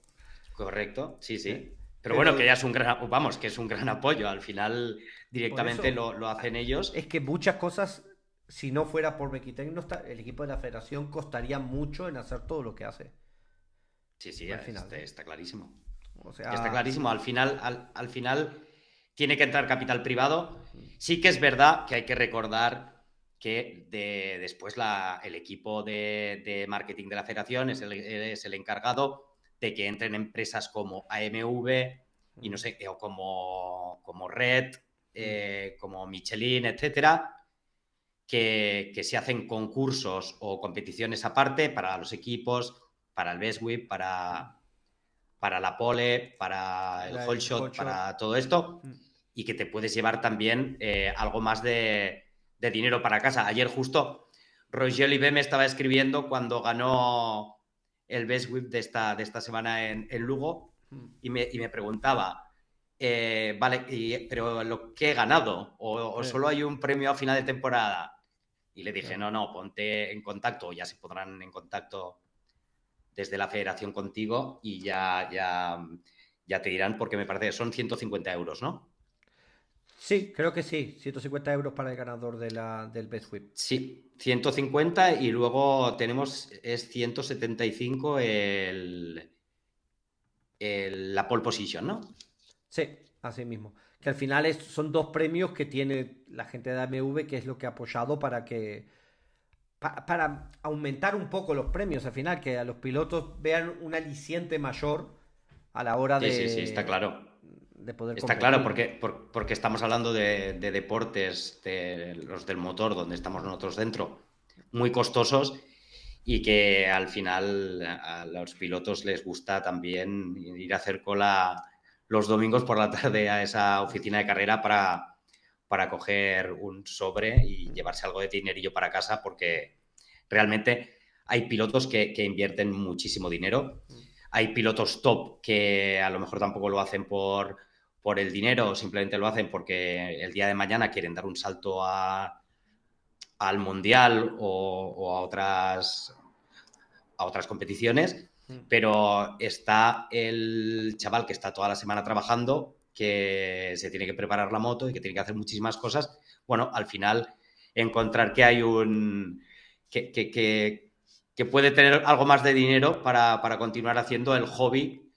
Correcto, sí, sí. Eh, pero, bueno, que ya es un gran, vamos, que es un gran apoyo. Al final directamente lo, hacen ellos. Es que muchas cosas, si no fuera por Mequitec, el equipo de la federación costaría mucho en hacer todo lo que hace. Sí, sí, al final. Este, está clarísimo. Está clarísimo. Al final, al final tiene que entrar capital privado. Sí que es verdad que hay que recordar que después el equipo de, marketing de la federación es el, encargado de que entren empresas como AMV y no sé, o como, como Red, eh, como Michelin, etcétera, que, se hacen concursos o competiciones aparte para los equipos, para el Best para, para la Pole, para el show para todo esto, mm. y que te puedes llevar también eh, algo más de de dinero para casa. Ayer justo Roger Libé me estaba escribiendo cuando ganó el Best Whip de esta, de esta semana en, en Lugo y me, preguntaba, eh, vale, pero lo que he ganado, o, solo hay un premio a final de temporada. Y le dije, no, no, ponte en contacto, ya se pondrán en contacto desde la federación contigo y ya, ya, ya te dirán, porque me parece que son 150 euros, ¿no? Sí, creo que sí. 150 euros para el ganador de la, del Best Whip. Sí, 150 y luego tenemos, es 175 el, el, la pole position, ¿no? Sí, así mismo. Que al final es, son dos premios que tiene la gente de AMV, que es lo que ha apoyado para que. para aumentar un poco los premios al final, que a los pilotos vean un aliciente mayor a la hora de. Sí, sí, sí, está claro de poder... Está claro, porque, porque estamos hablando de, deportes, de los del motor, donde estamos nosotros dentro, muy costosos y que al final a los pilotos les gusta también ir a hacer cola los domingos por la tarde a esa oficina de carrera para, para coger un sobre y llevarse algo de dinerillo para casa porque realmente hay pilotos que, que invierten muchísimo dinero mm. hay pilotos top que a lo mejor tampoco lo hacen por por el dinero o simplemente lo hacen porque el día de mañana quieren dar un salto al mundial o, a otras a otras competiciones, mm. pero está el chaval que está toda la semana trabajando, que se tiene que preparar la moto y que tiene que hacer muchísimas cosas. Bueno, al final encontrar que hay un que, puede tener algo más de dinero para, para continuar haciendo el hobby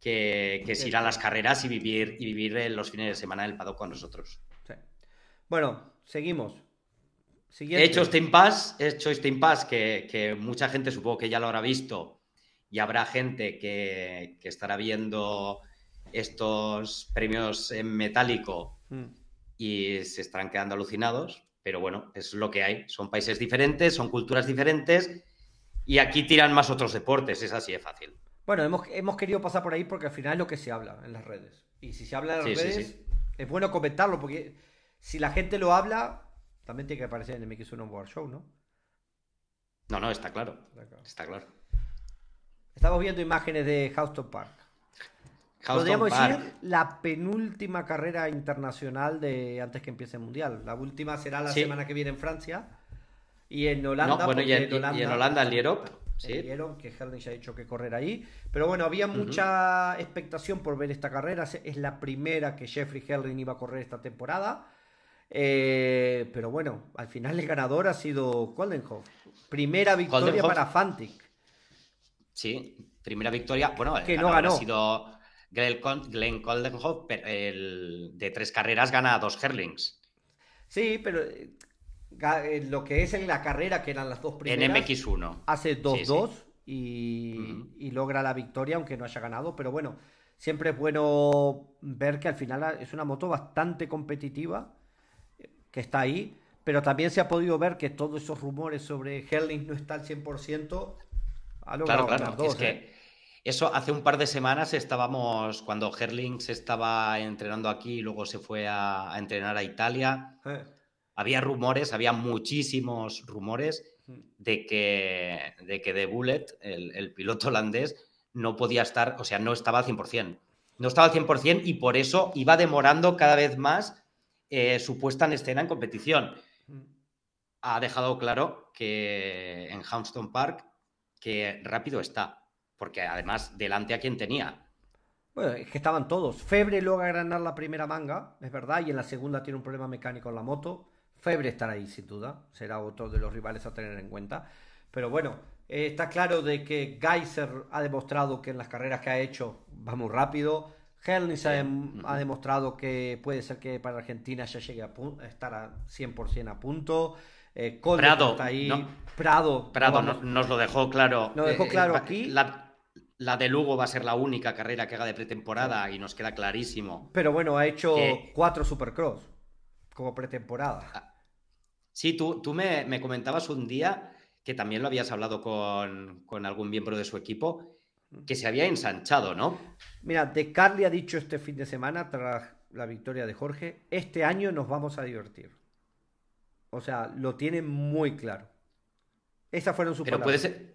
que, que a las carreras y vivir, y vivir eh, los fines de semana del paddock con nosotros. Bueno, seguimos. He hecho este impasse, hecho este impasse que, mucha gente supongo que ya lo habrá visto y habrá gente que, estará viendo estos premios en metálico mm. y se estarán quedando alucinados, pero bueno, es lo que hay. Son países diferentes, son culturas diferentes y aquí tiran más otros deportes, es así de fácil. Bueno, hemos, hemos querido pasar por ahí porque al final es lo que se habla en las redes. Y si se habla en las redes, es bueno comentarlo porque si la gente lo habla, también tiene que aparecer en el MX1 World Show, ¿no? No, no, está claro. Está claro. Estamos viendo imágenes de Houston Park. Podríamos decir la penúltima carrera internacional de antes que empiece el Mundial. La última será la semana que viene en Francia. Y en Holanda. y en, Holanda, se vieron que Herling ya ha dicho que correr ahí. Pero bueno, había mucha expectación por ver esta carrera. Es la primera que Jeffrey Herling iba a correr esta temporada. Eh, pero bueno, al final el ganador ha sido Coldenhoff. Primera victoria para Fantic. Sí, primera victoria. Bueno, el que no ganó. ha sido Glenn Coldenhoff, de tres carreras gana dos Herlings. Sí, pero eh, lo que es en la carrera, que eran las dos primeras. En MX1. Hace 2-2 y, logra la victoria, aunque no haya ganado. Pero bueno, siempre es bueno ver que al final es una moto bastante competitiva, eh, que está ahí. Pero también se ha podido ver que todos esos rumores sobre Herlings no está al 100%. claro, claro. es que... ¿eh? Eso hace un par de semanas estábamos, cuando Herling se estaba entrenando aquí y luego se fue a, entrenar a Italia, había rumores, había muchísimos rumores de que, de que The Bullet, el, piloto holandés, no podía estar, o sea, no estaba al 100%. No estaba al 100% y por eso iba demorando cada vez más eh, su puesta en escena en competición. Ha dejado claro que en Hampton Park que rápido está, porque además delante a quien tenía. Bueno, es que estaban todos. Febre logra ganar la primera manga, es verdad, y en la segunda tiene un problema mecánico en la moto. Febre estará ahí, sin duda. Será otro de los rivales a tener en cuenta. Pero bueno, eh, está claro de que Geiser ha demostrado que en las carreras que ha hecho va muy rápido. Hernis ha, demostrado que puede ser que para Argentina ya llegue a, estar 100% a punto. Eh, Prado, ahí. Prado. Prado nos lo dejó claro. dejó eh, claro aquí. La... de Lugo va a ser la única carrera que haga de pretemporada y nos queda clarísimo. Pero bueno, ha hecho cuatro Supercross como pretemporada. Ah, Sí, tú, tú me, comentabas un día que también lo habías hablado con, algún miembro de su equipo, que se había ensanchado, ¿no? Mira, De Carly ha dicho este fin de semana, tras la victoria de Jorge, este año nos vamos a divertir. O sea, lo tiene muy claro. Esas fueron sus Pero Puede ser,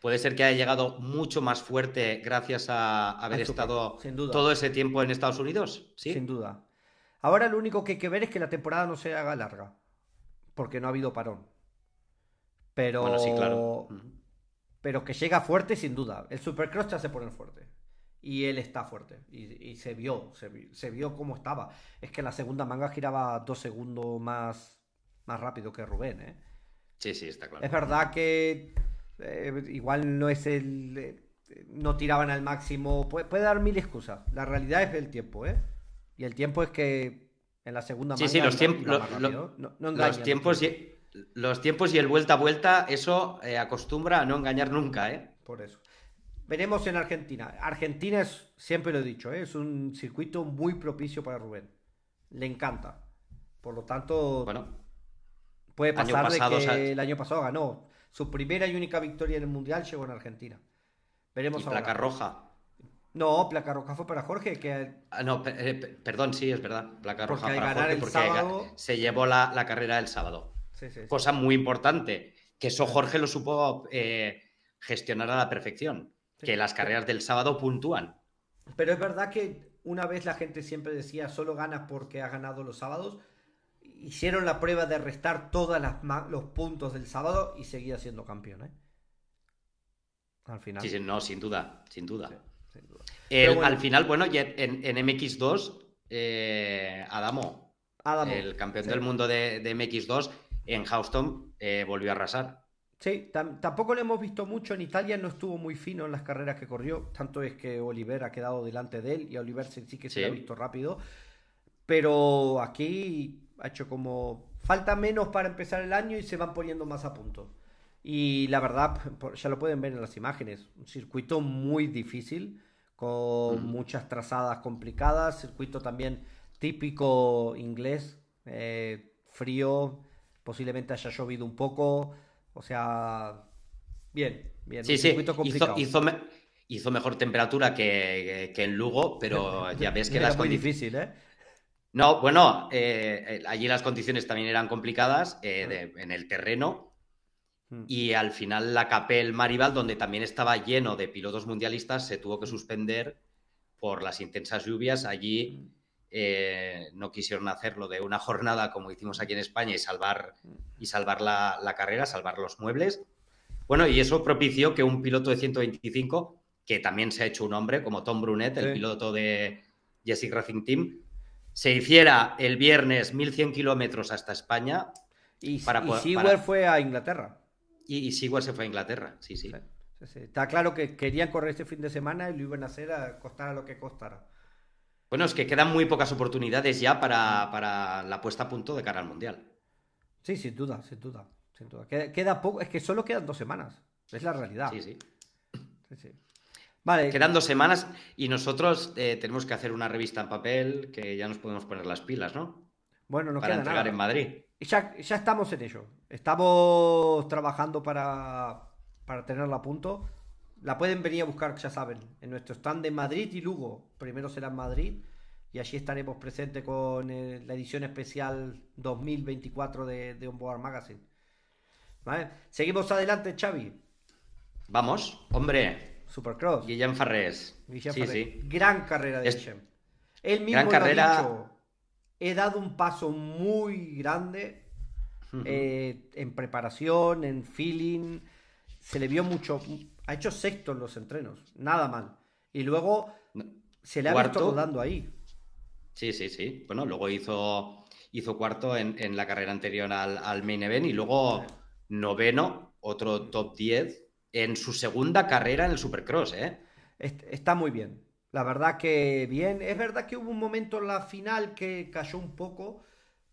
puede ser que haya llegado mucho más fuerte gracias a haber estado todo ese tiempo en Estados Unidos. ¿sí? Sin duda. Ahora lo único que hay que ver es que la temporada no se haga larga porque no ha habido parón. Pero. Bueno, sí, claro. Pero que llega fuerte, sin duda. El Supercross ya se pone fuerte. Y él está fuerte. Y, se vio, se, vio cómo estaba. Es que la segunda manga giraba dos segundos más, más rápido que Rubén, ¿eh? Sí, sí, está claro. Es verdad que eh, igual no es el. Eh, no tiraban al máximo. Puede, puede dar mil excusas. La realidad es el tiempo, ¿eh? Y el tiempo es que en la segunda manga. Sí, sí, los, no, tiempos. Y, los tiempos y el vuelta a vuelta, eso eh, acostumbra a no engañar nunca, ¿eh? Por eso. Veremos en Argentina. Argentina es, siempre lo he dicho, ¿eh? es un circuito muy propicio para Rubén. Le encanta. Por lo tanto, bueno, puede pasar de que el año pasado ganó. Su primera y única victoria en el Mundial llegó en Argentina. Veremos y Placa roja. No, placa roja fue para Jorge, que... Ah, no, eh, perdón, sí, es verdad, placa roja para Jorge, porque se llevó la, carrera del sábado. Cosa muy importante, que eso Jorge lo supo eh, gestionar a la perfección, que las carreras del sábado puntúan. Pero es verdad que una vez la gente siempre decía, solo gana porque ha ganado los sábados, hicieron la prueba de restar todos los puntos del sábado y seguía siendo campeón, ¿eh? Al final. Sí, no, sin duda, sin duda. Al final, bueno, en, MX2, eh, Adamo, el campeón del mundo de, MX2, en Houston eh, volvió a arrasar. Sí, tampoco lo hemos visto mucho. En Italia no estuvo muy fino en las carreras que corrió. Tanto es que Oliver ha quedado delante de él y Oliver sí que se ha visto rápido. Pero aquí ha hecho como. Falta menos para empezar el año y se van poniendo más a punto. Y la verdad, ya lo pueden ver en las imágenes, un circuito muy difícil con muchas trazadas complicadas, circuito también típico inglés, eh, frío, posiblemente haya llovido un poco, o sea, bien, bien, sí. circuito complicado. Hizo, mejor temperatura que, en Lugo, pero ya ves que Era las muy difícil, ¿eh? No, bueno, eh, allí las condiciones también eran complicadas en el terreno, Mm. Y al final la Capel Maribal, donde también estaba lleno de pilotos mundialistas, se tuvo que mm. suspender por las intensas lluvias. Allí mm. eh, no quisieron hacerlo de una jornada como hicimos aquí en España y salvar, y salvar la, carrera, salvar los muebles. Bueno, y eso propició que un piloto de 125, que también se ha hecho un hombre, como Tom Brunet, el piloto de Jessica Racing Team, se hiciera el viernes 1.100 kilómetros hasta España. Y, y fue a Inglaterra. Y, y igual se fue a Inglaterra, sí, sí. Está claro que querían correr este fin de semana y lo iban a hacer a costar lo que costara. Bueno, es que quedan muy pocas oportunidades ya para, la puesta a punto de cara al Mundial. Sí, sin duda, sin duda. Sin Queda, poco, es que solo quedan dos semanas. Es la realidad. Sí, sí. Vale. Quedan dos semanas y nosotros eh, tenemos que hacer una revista en papel que ya nos podemos poner las pilas, ¿no? Bueno, nos para entregar en Madrid. Ya, ya estamos en ello. Estamos trabajando para, tenerla a punto. La pueden venir a buscar, ya saben, en nuestro stand de Madrid y Lugo. Primero será en Madrid y allí estaremos presentes con eh, la edición especial 2024 de, de Onboard Magazine. Seguimos adelante, Xavi. Vamos, hombre. Supercross. Guillem Farrés. Guillem sí, Gran carrera de es... Guillem. mismo gran carrera he dado un paso muy grande eh, en preparación, en feeling. Se le vio mucho. Ha hecho sexto en los entrenos, nada mal. Y luego se le ha visto rodando ahí. Sí, sí, sí. Bueno, luego hizo, hizo cuarto en, la carrera anterior al, main event y luego noveno, otro top 10 en su segunda carrera en el Supercross. ¿eh? Está muy bien, la verdad que bien. Es verdad que hubo un momento en la final que cayó un poco,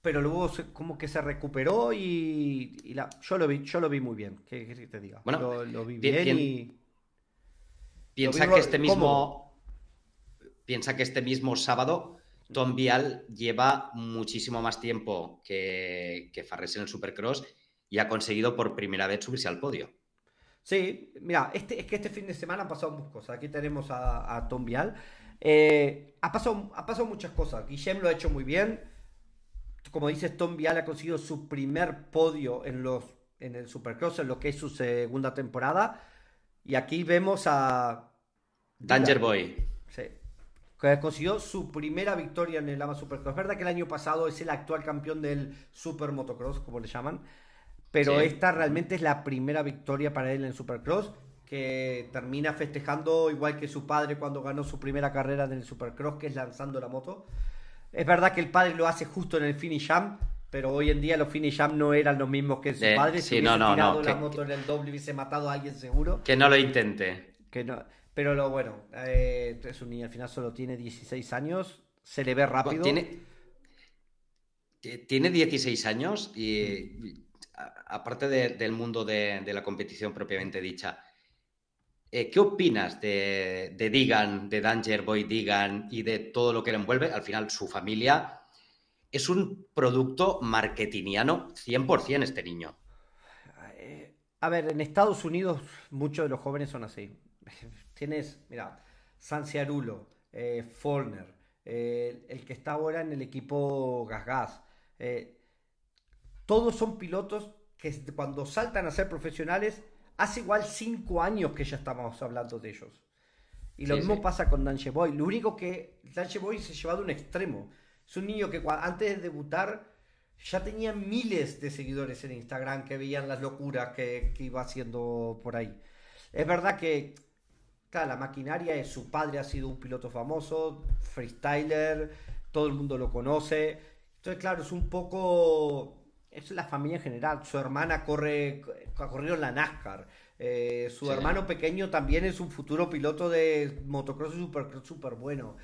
pero luego como que se recuperó y, yo, lo vi, yo lo vi muy bien. ¿Qué, te diga? Bueno, lo, vi bien Piensa que este mismo. Piensa que este mismo sábado Tom Vial lleva muchísimo más tiempo que, que Farres en el Supercross y ha conseguido por primera vez subirse al podio. Sí, mira, este, es que este fin de semana han pasado muchas cosas. Aquí tenemos a, Tom Vial. Eh, ha, pasado, ha pasado muchas cosas. Guillem lo ha hecho muy bien. Como dices, Tom Vial ha conseguido su primer podio en, los, en el Supercross, en lo que es su segunda temporada. Y aquí vemos a. Danger Boy. Sí. Que conseguido su primera victoria en el AMA Supercross. Es verdad que el año pasado es el actual campeón del Super Motocross, como le llaman pero esta realmente es la primera victoria para él en Supercross, que termina festejando igual que su padre cuando ganó su primera carrera en el Supercross, que es lanzando la moto. Es verdad que el padre lo hace justo en el Finish Jam, pero hoy en día los Finish Jam no eran los mismos que su eh, padre. si no, la moto en el doble hubiese matado a alguien seguro. Que no lo intente. Que no, pero lo bueno, eh, es un niño, al final solo tiene 16 años, se le ve rápido. Tiene, eh, tiene 16 años y mm aparte del mundo de, la competición propiamente dicha, eh, ¿qué opinas de, Digan, de Danger Boy Digan y de todo lo que le envuelve? Al final, su familia es un producto marketingiano 100% este niño. Eh, a ver, en Estados Unidos muchos de los jóvenes son así. Tienes, mira, Sanciarulo, eh, Follner, eh, el que está ahora en el equipo GasGas, todos son pilotos que cuando saltan a ser profesionales, hace igual cinco años que ya estamos hablando de ellos. Y lo mismo pasa con Dan Boy. Lo único que Dan Boy se ha llevado a un extremo. Es un niño que antes de debutar ya tenía miles de seguidores en Instagram que veían las locuras que, iba haciendo por ahí. Es verdad que, claro, la maquinaria es su padre ha sido un piloto famoso, freestyler, todo el mundo lo conoce. Entonces, claro, es un poco es la familia en general. Su hermana corre, ha corrido en la NASCAR. Eh, su hermano pequeño también es un futuro piloto de motocross super super bueno.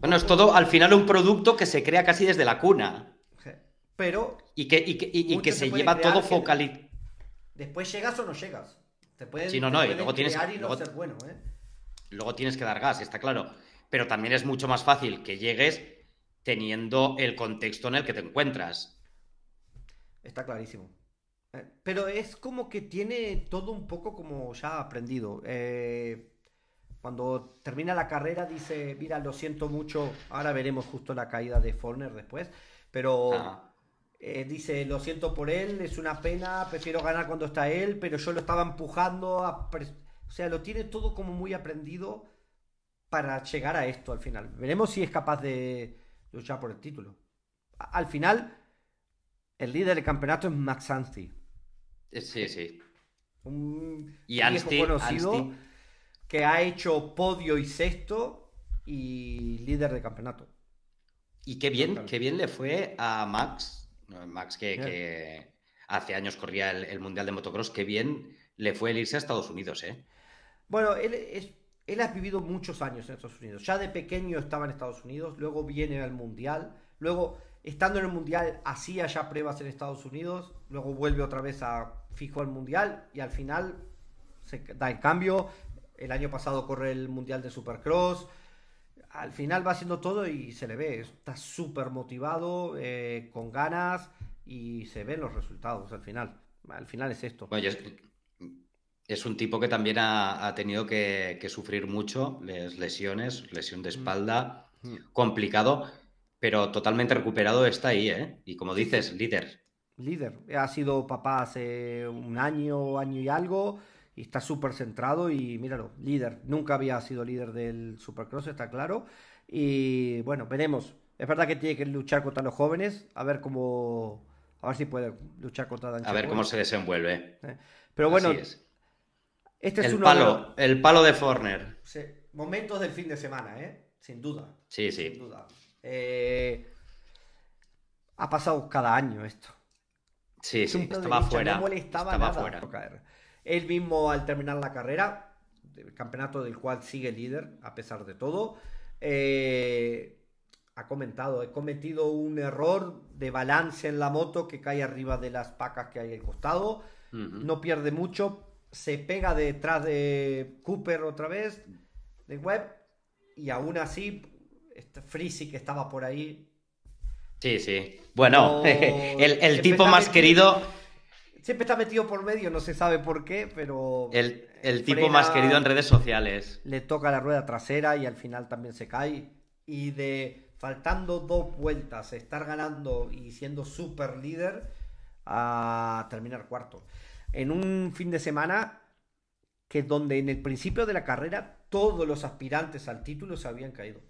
Bueno, es todo al final un producto que se crea casi desde la cuna. Pero. Y que, que, se, lleva todo focalizado. Después llegas o no llegas. Te sí, no, no, y luego tienes ¿eh? luego tienes que dar gas, está claro. Pero también es mucho más fácil que llegues teniendo el contexto en el que te encuentras Está clarísimo. Eh, pero es como que tiene todo un poco como ya aprendido. Eh, cuando termina la carrera dice, mira, lo siento mucho, ahora veremos justo la caída de Forner después, pero eh, dice, lo siento por él, es una pena, prefiero ganar cuando está él, pero yo lo estaba empujando, o sea, lo tiene todo como muy aprendido para llegar a esto al final. Veremos si es capaz de luchar por el título. al final el líder del campeonato es Max Anstey. Eh, sí, sí. Un y conocido que ha hecho podio y sexto y líder de campeonato. Y qué bien, qué bien le fue a Max. Max que, hace años corría el, Mundial de Motocross, qué bien le fue el irse a Estados Unidos, ¿eh? Bueno, él, es, él ha vivido muchos años en Estados Unidos. Ya de pequeño estaba en Estados Unidos, luego viene al Mundial, luego estando en el Mundial hacía ya pruebas en Estados Unidos, luego vuelve otra vez a fijo al Mundial y al final se da el cambio. El año pasado corre el Mundial de Supercross. Al final va haciendo todo y se le ve, está súper motivado, eh, con ganas y se ven los resultados al final. Al final es esto. es, un tipo que también ha, tenido que, sufrir mucho, lesiones, lesión de mm. espalda, mm. complicado pero totalmente recuperado está ahí, ¿eh? Y como dices, líder. Líder. Ha sido papá hace un año, año y algo, y está súper centrado y míralo, líder. Nunca había sido líder del Supercross, está claro. Y bueno, veremos. Es verdad que tiene que luchar contra los jóvenes, a ver cómo... A ver si puede luchar contra Dan A ver cómo ¿eh? se desenvuelve. Eh, pero bueno, este es el palo, el palo de Forner. Momentos del fin de semana, ¿eh? Sin duda. Sí, sí. Sin duda. Eh, ha pasado cada año esto. Sí, estaba fuera. No estaba fuera. Él mismo al terminar la carrera, el campeonato del cual sigue líder a pesar de todo, eh, ha comentado, he cometido un error de balance en la moto que cae arriba de las pacas que hay al costado, no pierde mucho, se pega detrás de Cooper otra vez, de Webb, y aún así este que estaba por ahí. Sí, sí. Bueno, el, tipo más querido. Siempre está metido por medio, no se sabe por qué, pero. El, tipo más querido en redes sociales. Le toca la rueda trasera y al final también se cae. Y de faltando dos vueltas, estar ganando y siendo super líder, a terminar cuarto. En un fin de semana que donde en el principio de la carrera todos los aspirantes al título se habían caído.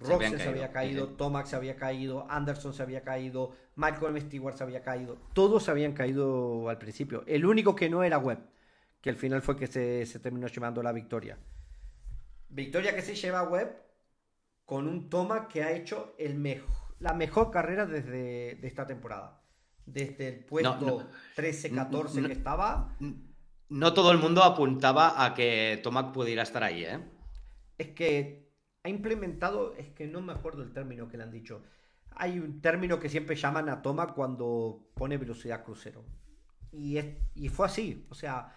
Roxen se, había caído, Tomac se había caído, Anderson se había caído, Michael Stewart se había caído, todos habían caído al principio. El único que no era Webb, que al final fue que se, terminó llevando la victoria. Victoria que se lleva Webb con un Tomac que ha hecho la mejor carrera desde esta temporada. Desde el puesto 13-14 que estaba. No todo el mundo apuntaba a que Tomac pudiera estar ahí, ¿eh? Es que ha implementado, es que no me acuerdo el término que le han dicho. Hay un término que siempre llaman a toma cuando pone velocidad crucero. Y, y fue así, o sea,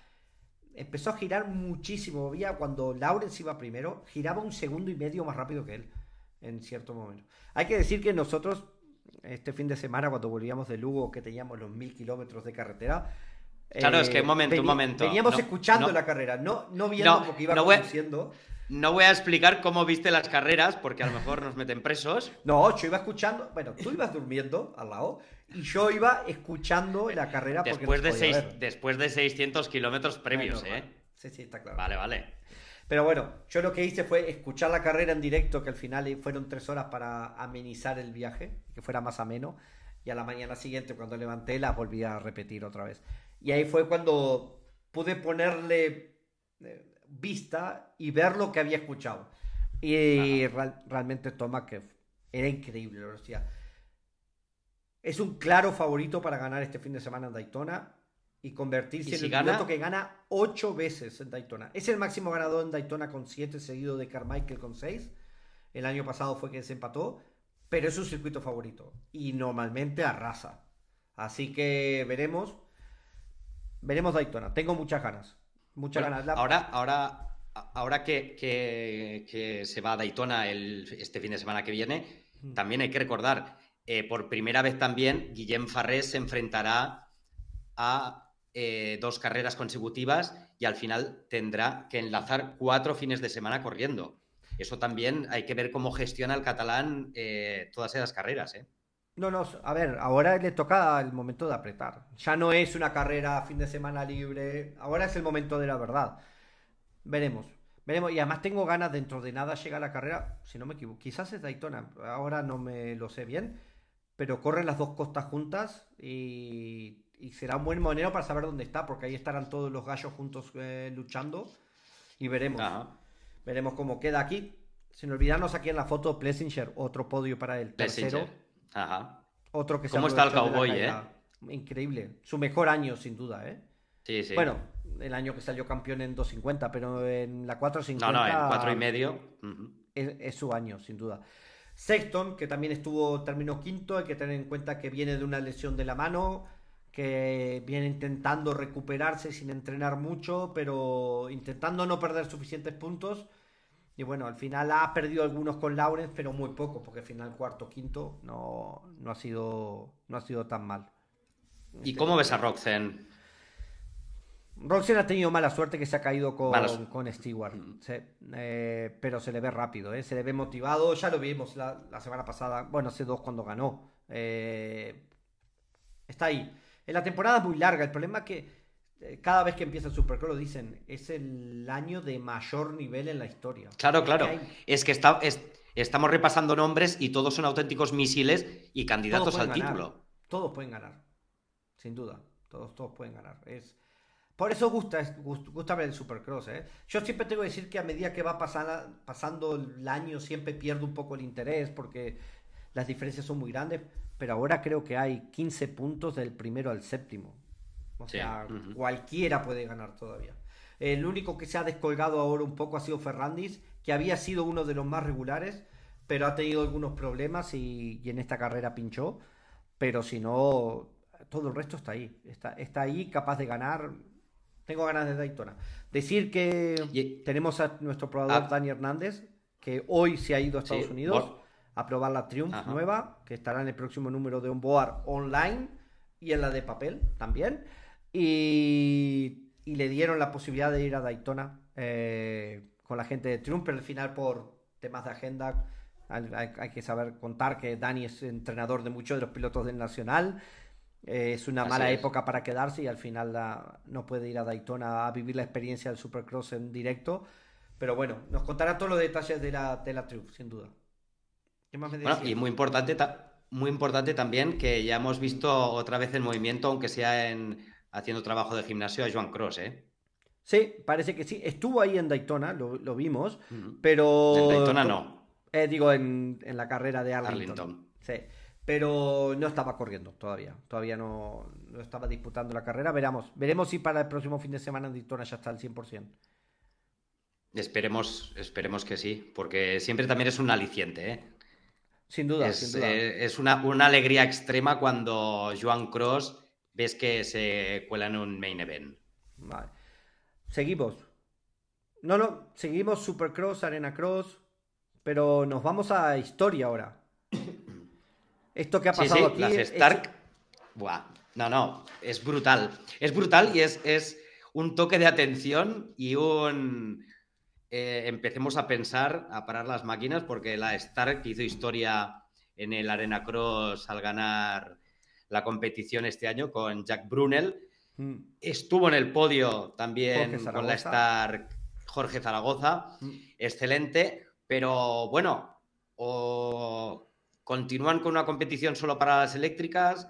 empezó a girar muchísimo. vía cuando Lawrence iba primero, giraba un segundo y medio más rápido que él en cierto momento. Hay que decir que nosotros, este fin de semana, cuando volvíamos de Lugo, que teníamos los mil kilómetros de carretera, Claro, es que un eh, momento, un momento. Veníamos escuchando la carrera, no, no viendo lo que iba no no voy a explicar cómo viste las carreras, porque a lo mejor nos meten presos. No, yo iba escuchando, bueno, tú ibas durmiendo al lado y yo iba escuchando la carrera. Después, de, después de 600 kilómetros previos, ¿eh? Sí, sí, está claro. Vale, vale. Pero bueno, yo lo que hice fue escuchar la carrera en directo, que al final fueron tres horas para amenizar el viaje, que fuera más ameno. Y a la mañana siguiente, cuando levanté, las volví a repetir otra vez. Y ahí fue cuando pude ponerle eh, vista y ver lo que había escuchado. Y realmente realmente que era increíble Es un claro favorito para ganar este fin de semana en Daytona y convertirse en el piloto que gana ocho veces en Daytona. Es el máximo ganador en Daytona con siete, seguido de Carmichael con seis. El año pasado fue que se empató, pero es un circuito favorito y normalmente arrasa. Así que veremos. Veremos Daytona. Tengo muchas ganas. Muchas Ahora, ahora, ahora que, se va a Daytona el, este fin de semana que viene, también hay que recordar, eh, por primera vez también, Guillem Farrés se enfrentará a eh, dos carreras consecutivas y al final tendrá que enlazar cuatro fines de semana corriendo. Eso también hay que ver cómo gestiona el catalán eh, todas esas carreras. ¿eh? No, no, a ver, ahora le toca el momento de apretar. Ya no es una carrera fin de semana libre, ahora es el momento de la verdad. Veremos, veremos. Y además tengo ganas, dentro de nada llega la carrera, si no me equivoco, quizás es Daytona, ahora no me lo sé bien, pero corren las dos costas juntas y, será un buen monero para saber dónde está, porque ahí estarán todos los gallos juntos eh, luchando y veremos. Veremos cómo queda aquí. Sin olvidarnos aquí en la foto, Plessinger, otro podio para el tercero. Ajá. Otro que se ¿Cómo está el cowboy, eh? Increíble. Su mejor año, sin duda, ¿eh? Sí, sí. Bueno, el año que salió campeón en 2.50, pero en la 4.50. No, no, en 4 y medio. es, es, su año, sin duda. Sexton, que también estuvo, terminó quinto, hay que tener en cuenta que viene de una lesión de la mano, que viene intentando recuperarse sin entrenar mucho, pero intentando no perder suficientes puntos. Y bueno, al final ha perdido algunos con Lawrence, pero muy poco, porque al final cuarto, quinto no, ha, sido, no ha sido tan mal. ¿Y este, cómo este ves a Roxen? Roxen ha tenido mala suerte que se ha caído con, con Stewart, eh, pero se le ve rápido, eh, se le ve motivado, ya lo vimos la, semana pasada, bueno, hace dos cuando ganó. Eh, está ahí. En la temporada es muy larga, el problema es que eh, cada vez que empieza el Supercross lo dicen, es el año de mayor nivel en la historia. Claro, claro. Es que estamos repasando nombres y todos son auténticos misiles y candidatos al título. Todos pueden ganar, sin duda. Todos, todos pueden ganar. Es... Por eso gusta, gusta ver el Supercross. ¿eh? Yo siempre tengo que decir que a medida que va pasando el año siempre pierdo un poco el interés porque las diferencias son muy grandes, pero ahora creo que hay 15 puntos del primero al séptimo o sea, cualquiera puede ganar todavía. El único que se ha descolgado ahora un poco ha sido Ferrandis, que había sido uno de los más regulares, pero ha tenido algunos problemas y, en esta carrera pinchó. Pero si no, todo el resto está ahí. Está, está ahí, capaz de ganar. Tengo ganas de Daytona. Decir que tenemos a nuestro probador ah. Dani Hernández, que hoy se ha ido a Estados Unidos a probar la Triumph nueva, que estará en el próximo número de Onboard online y en la de papel también. Y, le dieron la posibilidad de ir a Daytona eh, con la gente de Trump, pero al final por temas de agenda hay, que saber contar que Dani es entrenador de muchos de los pilotos del Nacional. Eh, es una mala época para quedarse y al final ah, no puede ir a Daytona a vivir la experiencia del Supercross en directo. Pero bueno, nos contará todos los detalles de la, Triumph, sin duda. ¿Qué más me y muy importante, muy importante también que ya hemos visto otra vez el movimiento, aunque sea en haciendo trabajo de gimnasio a Joan Cross, ¿eh? Sí, parece que sí. Estuvo ahí en Daytona, lo, vimos, pero... En Daytona no. Eh, digo, en, la carrera de Arlington. Sí, pero no estaba corriendo todavía. Todavía no, no estaba disputando la carrera. Veremos, veremos si para el próximo fin de semana en Daytona ya está al 100%. Esperemos, esperemos que sí, porque siempre también es un aliciente, ¿eh? Sin duda, es, sin duda. Eh, es una, una alegría extrema cuando Joan Cross ves que se cuelan un main event. Vale. Seguimos. No, no, seguimos Supercross, Arena Cross, pero nos vamos a historia ahora. Esto que ha pasado aquí. Las Stark. Buah. No, no, es brutal. Es brutal y es, es un toque de atención y un. Eh, empecemos a pensar, a parar las máquinas, porque la Stark hizo historia en el Arena Cross al ganar la competición este año con Jack Brunel. Mm. Estuvo en el podio también con la Stark Jorge Zaragoza. Mm. Excelente. Pero bueno, o continúan con una competición solo para las eléctricas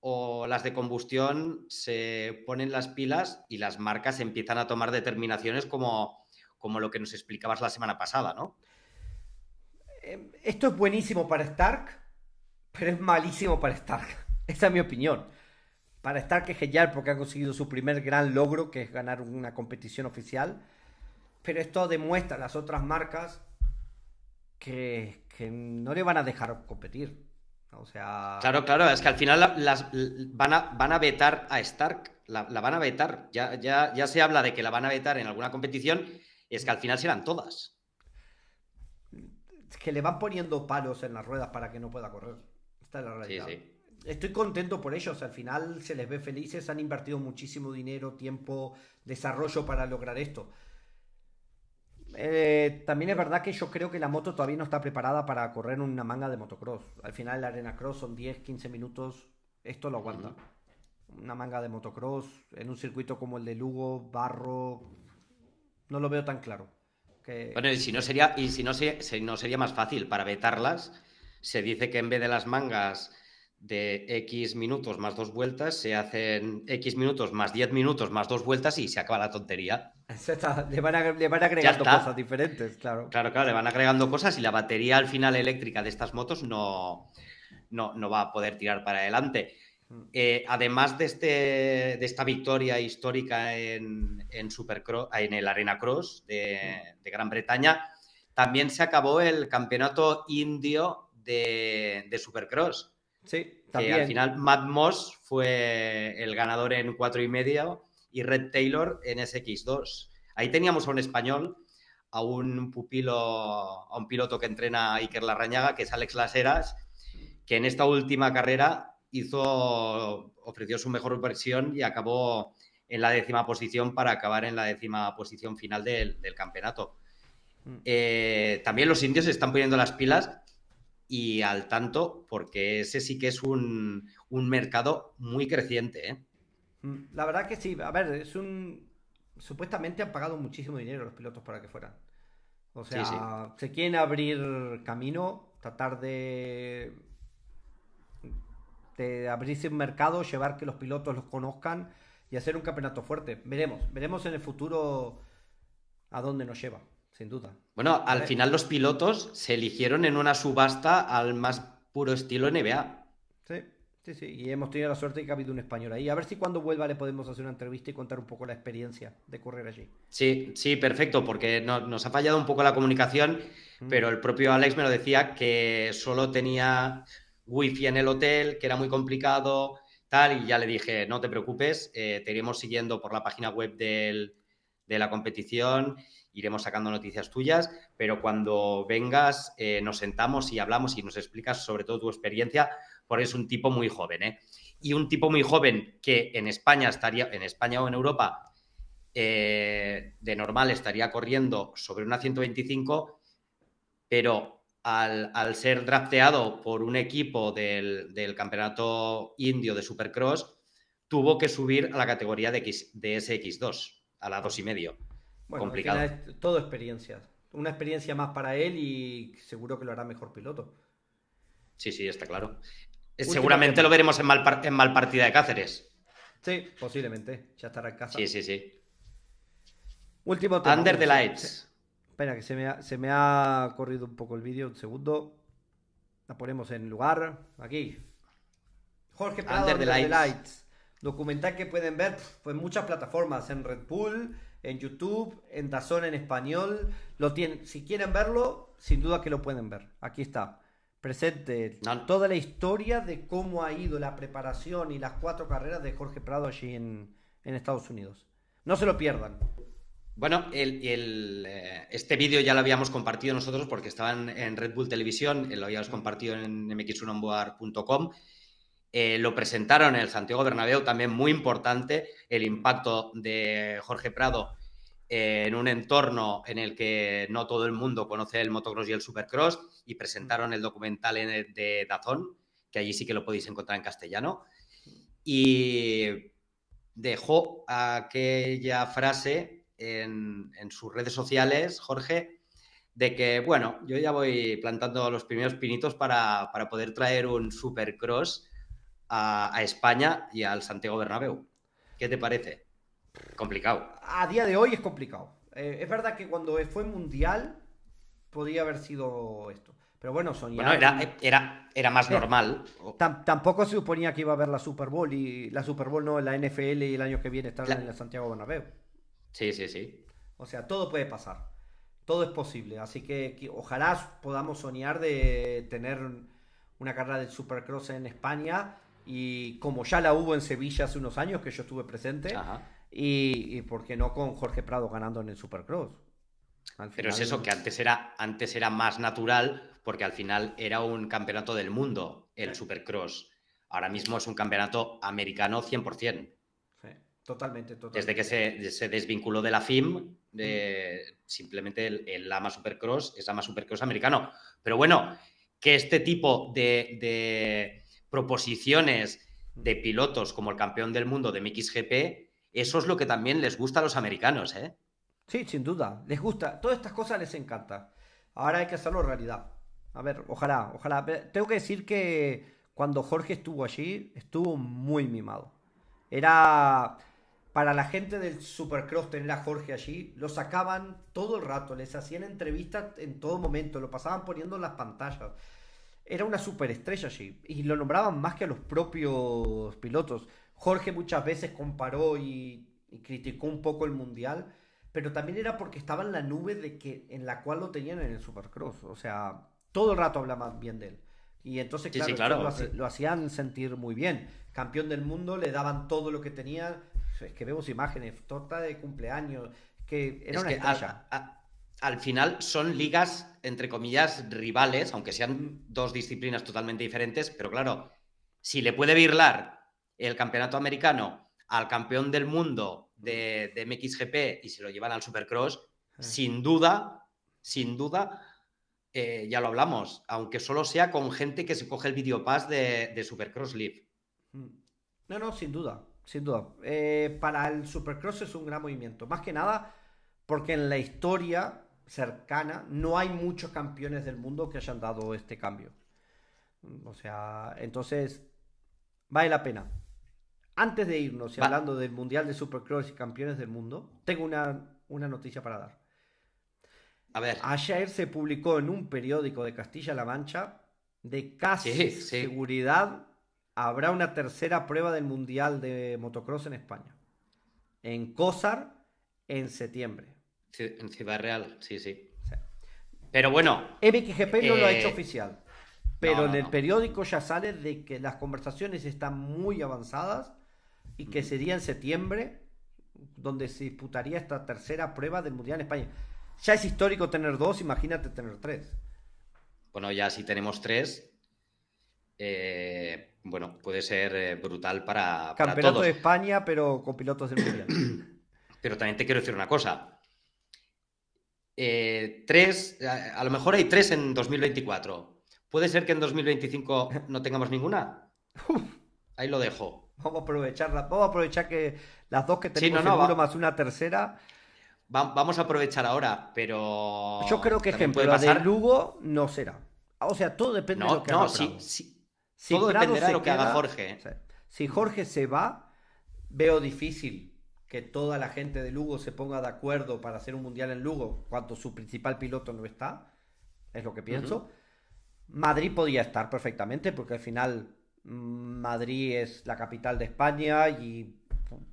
o las de combustión se ponen las pilas y las marcas empiezan a tomar determinaciones como, como lo que nos explicabas la semana pasada, ¿no? Em, esto es buenísimo para Stark pero es malísimo para Stark. Esa es mi opinión. Para Stark es genial porque ha conseguido su primer gran logro, que es ganar una competición oficial. Pero esto demuestra a las otras marcas que, no le van a dejar competir. O sea. Claro, claro, es que al final las, van, a, vetar a Stark. La, van a vetar. Ya, ya, ya se habla de que la van a vetar en alguna competición. Es que al final serán todas. Es que le van poniendo palos en las ruedas para que no pueda correr. Estoy contento por ellos, al final se les ve felices, han invertido muchísimo dinero, tiempo, desarrollo para lograr esto. Eh, también es verdad que yo creo que la moto todavía no está preparada para correr una manga de motocross. Al final la arena cross son 10, 15 minutos, esto lo aguanta. Una manga de motocross en un circuito como el de Lugo, Barro, no lo veo tan claro. Bueno, y si no sería, y si no, si no sería más fácil para vetarlas se dice que en vez de las mangas de X minutos más dos vueltas, se hacen X minutos más 10 minutos más dos vueltas y se acaba la tontería. le, van agregando cosas diferentes, claro. Claro, claro, le van agregando cosas y la batería al final eléctrica de estas motos no, no, va a poder tirar para adelante. Mm. Eh, además de, este, de esta victoria histórica en, en el Arena Cross de, mm. de Gran Bretaña, también se acabó el campeonato indio de, Supercross. Sí, también. Que al final Matt Moss fue el ganador en cuatro y medio y Red Taylor en SX2. Ahí teníamos a un español, a un pupilo, a un piloto que entrena Iker Larrañaga, que es Alex Laseras, que en esta última carrera hizo, ofreció su mejor versión y acabó en la décima posición para acabar en la décima posición final del, campeonato. Mm. Eh, también los indios se están poniendo las pilas y al tanto, porque ese sí que es un, mercado muy creciente. ¿eh? Mm, la verdad que sí, a ver, es un... Supuestamente han pagado muchísimo dinero los pilotos para que fueran. O sea, se quieren abrir camino, tratar de... de abrirse un mercado, llevar que los pilotos los conozcan y hacer un campeonato fuerte. Veremos, veremos en el futuro a dónde nos lleva sin duda. Bueno, al final los pilotos se eligieron en una subasta al más puro estilo NBA. Sí, sí, sí. Y hemos tenido la suerte de que ha habido un español ahí. A ver si cuando vuelva le podemos hacer una entrevista y contar un poco la experiencia de correr allí. Sí, sí, perfecto, porque nos ha fallado un poco la comunicación, mm. pero el propio Alex me lo decía que solo tenía wifi en el hotel, que era muy complicado, tal, y ya le dije, no te preocupes, eh, te iremos siguiendo por la página web de la competición iremos sacando noticias tuyas, pero cuando vengas eh, nos sentamos y hablamos y nos explicas sobre todo tu experiencia, porque es un tipo muy joven, ¿eh? Y un tipo muy joven que en España estaría, en España o en Europa, eh, de normal estaría corriendo sobre una 125, pero al, ser drafteado por un equipo del, campeonato indio de Supercross, tuvo que subir a la categoría de, X, de SX2, a la 2,5. Bueno, complicado. todo experiencia Una experiencia más para él y seguro que lo hará mejor piloto. Sí, sí, está claro. Seguramente lo veremos en mal, en mal partida de Cáceres. Sí, posiblemente. Ya estará en casa. Sí, sí, sí. Último tema. Under the lights. Espera, que se me, ha, corrido un poco el vídeo. Un segundo. La ponemos en lugar. Aquí. Jorge Prado, Under, the, lights. Documental que pueden ver en muchas plataformas. En Red Bull, en YouTube, en Tazón en español. Lo tienen, si quieren verlo, sin duda que lo pueden ver. Aquí está. Presente ah. toda la historia de cómo ha ido la preparación y las cuatro carreras de Jorge Prado allí en, Estados Unidos. No se lo pierdan. Bueno, eh, este vídeo ya lo habíamos compartido nosotros porque estaban en Red Bull Televisión, eh, lo habíamos compartido en mx eh, lo presentaron en el Santiago Bernabéu, también muy importante el impacto de Jorge Prado eh, en un entorno en el que no todo el mundo conoce el motocross y el supercross y presentaron el documental de Dazón, que allí sí que lo podéis encontrar en castellano. Y dejó aquella frase en, sus redes sociales, Jorge, de que, bueno, yo ya voy plantando los primeros pinitos para, para poder traer un supercross a, España y al Santiago Bernabéu. ¿Qué te parece? Complicado. A día de hoy es complicado. Eh, es verdad que cuando fue mundial podía haber sido esto. Pero bueno, soñar. Bueno, era, era, más normal. tampoco se suponía que iba a haber la Super Bowl y la Super Bowl no, la NFL y el año que viene estar en el Santiago Bernabéu. Sí, sí, sí. O sea, todo puede pasar. Todo es posible. Así que, que ojalá podamos soñar de tener una carrera de Supercross en España y como ya la hubo en Sevilla hace unos años que yo estuve presente, y, y, porque no con Jorge Prado ganando en el Supercross. Pero es eso, que antes era, antes era más natural porque al final era un campeonato del mundo el Supercross. Ahora mismo es un campeonato americano 100%. Sí, totalmente, totalmente. Desde que se, desvinculó de la FIM, simplemente el, AMA Supercross es AMA Supercross americano. Pero bueno, que este tipo de proposiciones de pilotos como el campeón del mundo de MXGP, eso es lo que también les gusta a los americanos, ¿eh? Sí, sin duda, les gusta, todas estas cosas les encanta. Ahora hay que hacerlo realidad. A ver, ojalá, ojalá. tengo que decir que cuando Jorge estuvo allí, estuvo muy mimado. Era para la gente del Supercross tener a Jorge allí, lo sacaban todo el rato, les hacían entrevistas en todo momento, lo pasaban poniendo en las pantallas era una superestrella allí y lo nombraban más que a los propios pilotos. Jorge muchas veces comparó y, criticó un poco el mundial, pero también era porque estaba en la nube de que en la cual lo tenían en el Supercross, o sea, todo el rato hablaban bien de él. Y entonces, claro, Lo, hacían, sentir muy bien. Campeón del mundo, le daban todo lo que tenía. Es que vemos imágenes, torta de cumpleaños, que era una estrella al final son ligas, entre comillas, rivales, aunque sean dos disciplinas totalmente diferentes, pero claro, si le puede virlar el campeonato americano al campeón del mundo de, MXGP y se lo llevan al Supercross, sin duda, sin duda, eh, ya lo hablamos, aunque solo sea con gente que se coge el videopass de, de Supercross Live. Mm. No, no, sin duda, sin duda. Eh, para el Supercross es un gran movimiento, más que nada porque en la historia cercana, no hay muchos campeones del mundo que hayan dado este cambio. O sea, entonces, vale la pena. Antes de irnos y hablando del Mundial de Supercross y campeones del mundo, tengo una, noticia para dar. A ver. Ayer se publicó en un periódico de Castilla-La Mancha de casi seguridad habrá una tercera prueba del Mundial de Motocross en España. En COSAR en septiembre en Ciudad Real, sí, sí. Pero bueno. MXGP no lo ha hecho eh, oficial. Pero en el periódico ya sale de que las conversaciones están muy avanzadas y que sería en septiembre donde se disputaría esta tercera prueba del Mundial en España. Ya es histórico tener dos, imagínate tener tres. Bueno, ya si tenemos tres, eh, bueno, puede ser eh, brutal para. Campeonato de España, pero con pilotos del Mundial. pero también te quiero decir una cosa. Eh, tres, eh, a, lo mejor hay tres en 2024. ¿Puede ser que en 2025 no tengamos ninguna? Ahí lo dejo. Vamos a aprovechar, vamos a aprovechar que las dos que tenemos seguro, más una tercera. vamos a aprovechar ahora, pero. Yo creo que ejemplo, de Lugo no será. O sea, todo depende de lo que haga. Jorge. si Jorge se va, veo difícil que toda la gente de Lugo se ponga de acuerdo para hacer un mundial en Lugo cuando su principal piloto no está, es lo que pienso. Madrid podría estar perfectamente porque al final mm, Madrid es la capital de España y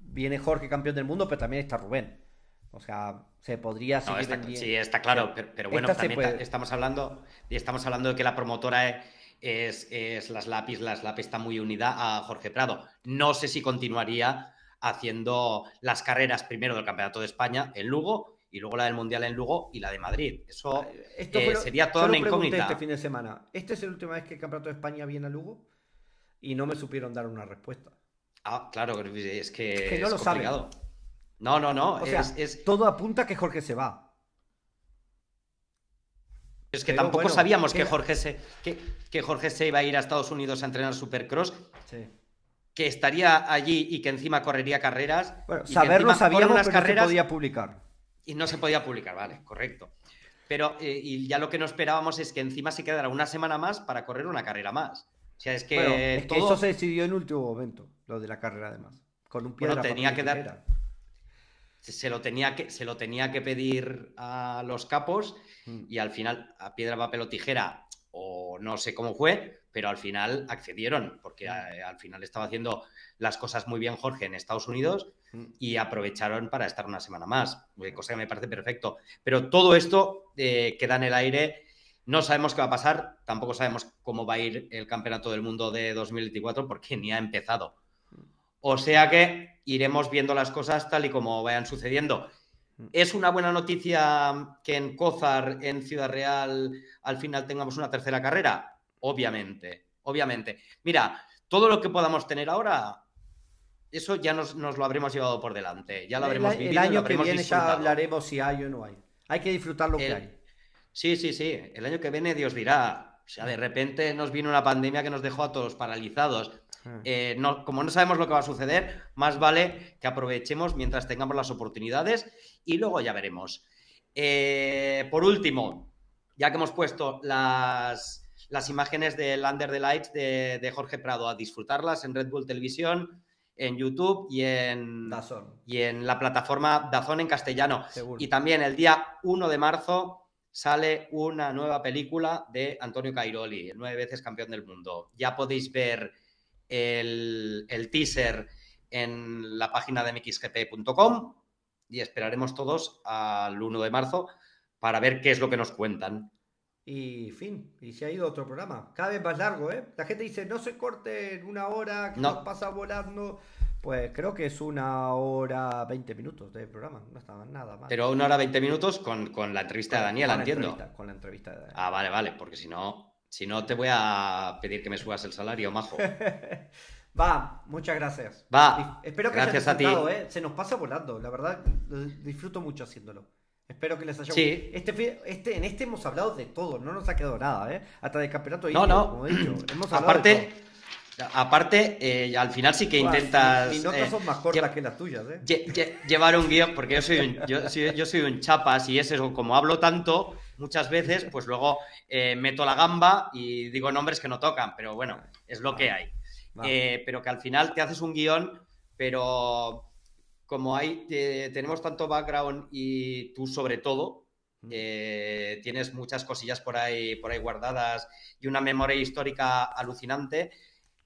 viene Jorge campeón del mundo, pero también está Rubén. O sea, se podría seguir. Sí, está claro, pero, bueno, estamos, hablando, estamos hablando de que la promotora es, es, es Las Lápiz, Las Lápiz está muy unida a Jorge Prado. No sé si continuaría haciendo las carreras primero del Campeonato de España en Lugo y luego la del Mundial en Lugo y la de Madrid. Eso eh, sería toda una incógnita. Este fin de semana, ¿Esta es la última vez que el Campeonato de España viene a Lugo? Y no me supieron dar una respuesta. Ah, claro, es que, es que no lo No, no, no. sea, es, Todo apunta que Jorge se va. Es que tampoco sabíamos que Jorge, se, que, que Jorge se iba a ir a Estados Unidos a entrenar Supercross. Sí que estaría allí y que encima correría carreras. Bueno, saberlo sabíamos, pero carreras, no se podía publicar. Y no se podía publicar, vale, correcto. Pero eh, y ya lo que no esperábamos es que encima se quedara una semana más para correr una carrera más. O sea, es que, bueno, que eso se decidió en último momento, lo de la carrera además. Con un pie tenía que dar... Se lo, tenía que, se lo tenía que pedir a los capos mm. y al final a piedra, papel o tijera, o no sé cómo fue, pero al final accedieron, porque mm. al final estaba haciendo las cosas muy bien Jorge en Estados Unidos mm. y aprovecharon para estar una semana más, eh, cosa que me parece perfecto. Pero todo esto eh, queda en el aire. No sabemos qué va a pasar, tampoco sabemos cómo va a ir el Campeonato del Mundo de 2024 porque ni ha empezado. Mm. O sea que iremos viendo las cosas tal y como vayan sucediendo. Es una buena noticia que en COZAR, en Ciudad Real, al final tengamos una tercera carrera obviamente, obviamente. Mira, todo lo que podamos tener ahora, eso ya nos, lo habremos llevado por delante, ya lo habremos el, vivido. El año que viene ya hablaremos si hay o no hay. Hay que disfrutar lo que hay. Sí, sí, sí. El año que viene Dios dirá. O sea, de repente nos vino una pandemia que nos dejó a todos paralizados. Ah. Eh, como no sabemos lo que va a suceder, más vale que aprovechemos mientras tengamos las oportunidades y luego ya veremos. Eh, por último, ya que hemos puesto las, las imágenes del Under the Lights de, Jorge Prado, a disfrutarlas en Red Bull Televisión, en YouTube y en, y en la plataforma Dazón en castellano. Y también el día 1 de marzo sale una nueva película de Antonio Cairoli, nueve veces campeón del mundo. Ya podéis ver el, el teaser en la página de mxgp.com y esperaremos todos al 1 de marzo para ver qué es lo que nos cuentan. Y fin, y se ha ido otro programa. Cada vez más largo, ¿eh? La gente dice, no se corte en una hora, que nos pasa volando. Pues creo que es una hora 20 minutos de programa, no estaba nada mal. Pero una hora 20 minutos con, la entrevista de Daniel, entiendo. Con la entrevista de Ah, vale, vale, porque si no, si no te voy a pedir que me subas el salario, majo. Va, muchas gracias. Va. espero que gracias a ti. Eh. Se nos pasa volando, la verdad, disfruto mucho haciéndolo. Espero que les haya gustado. Sí. Este, este, en este hemos hablado de todo, no nos ha quedado nada, ¿eh? Hasta de campeonato. No, no. Como he dicho, aparte, aparte eh, al final sí que intentas. Mis notas eh, son más cortas que las tuyas, ¿eh? llevar un guión, porque yo soy un, yo, un chapas y es eso, como hablo tanto, muchas veces, pues luego eh, meto la gamba y digo nombres que no tocan, pero bueno, es lo que hay. pero que al final te haces un guión, pero como hay, tenemos tanto background y tú sobre todo, eh, tienes muchas cosillas por ahí, por ahí guardadas y una memoria histórica alucinante.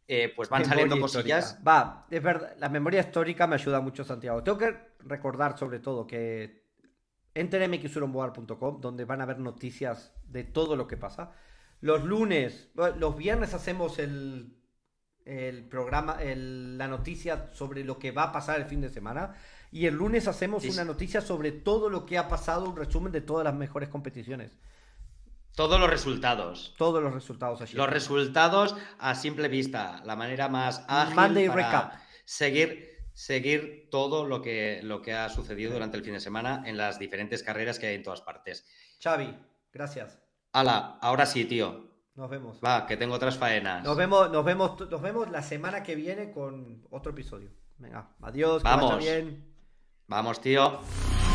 Eh, pues van saliendo cosillas. Va, es verdad, la memoria histórica me ayuda mucho, Santiago. Tengo que recordar sobre todo que entren mxuromboar.com, donde van a ver noticias de todo lo que pasa. Los lunes, los viernes hacemos el el programa, la noticia sobre lo que va a pasar el fin de semana. Y el lunes hacemos una noticia sobre todo lo que ha pasado, un resumen de todas las mejores competiciones. Todos los resultados. Todos los resultados. Así los resultados a simple vista. La manera más ágil recap. seguir seguir todo lo que, lo que ha sucedido durante el fin de semana en las diferentes carreras que hay en todas partes. Xavi, gracias. Hala, ahora sí, tío. Nos vemos. Va, que tengo otras faenas. Nos vemos, nos vemos, nos vemos la semana que viene con otro episodio. Venga, adiós, Vamos. bien. Vamos, tío.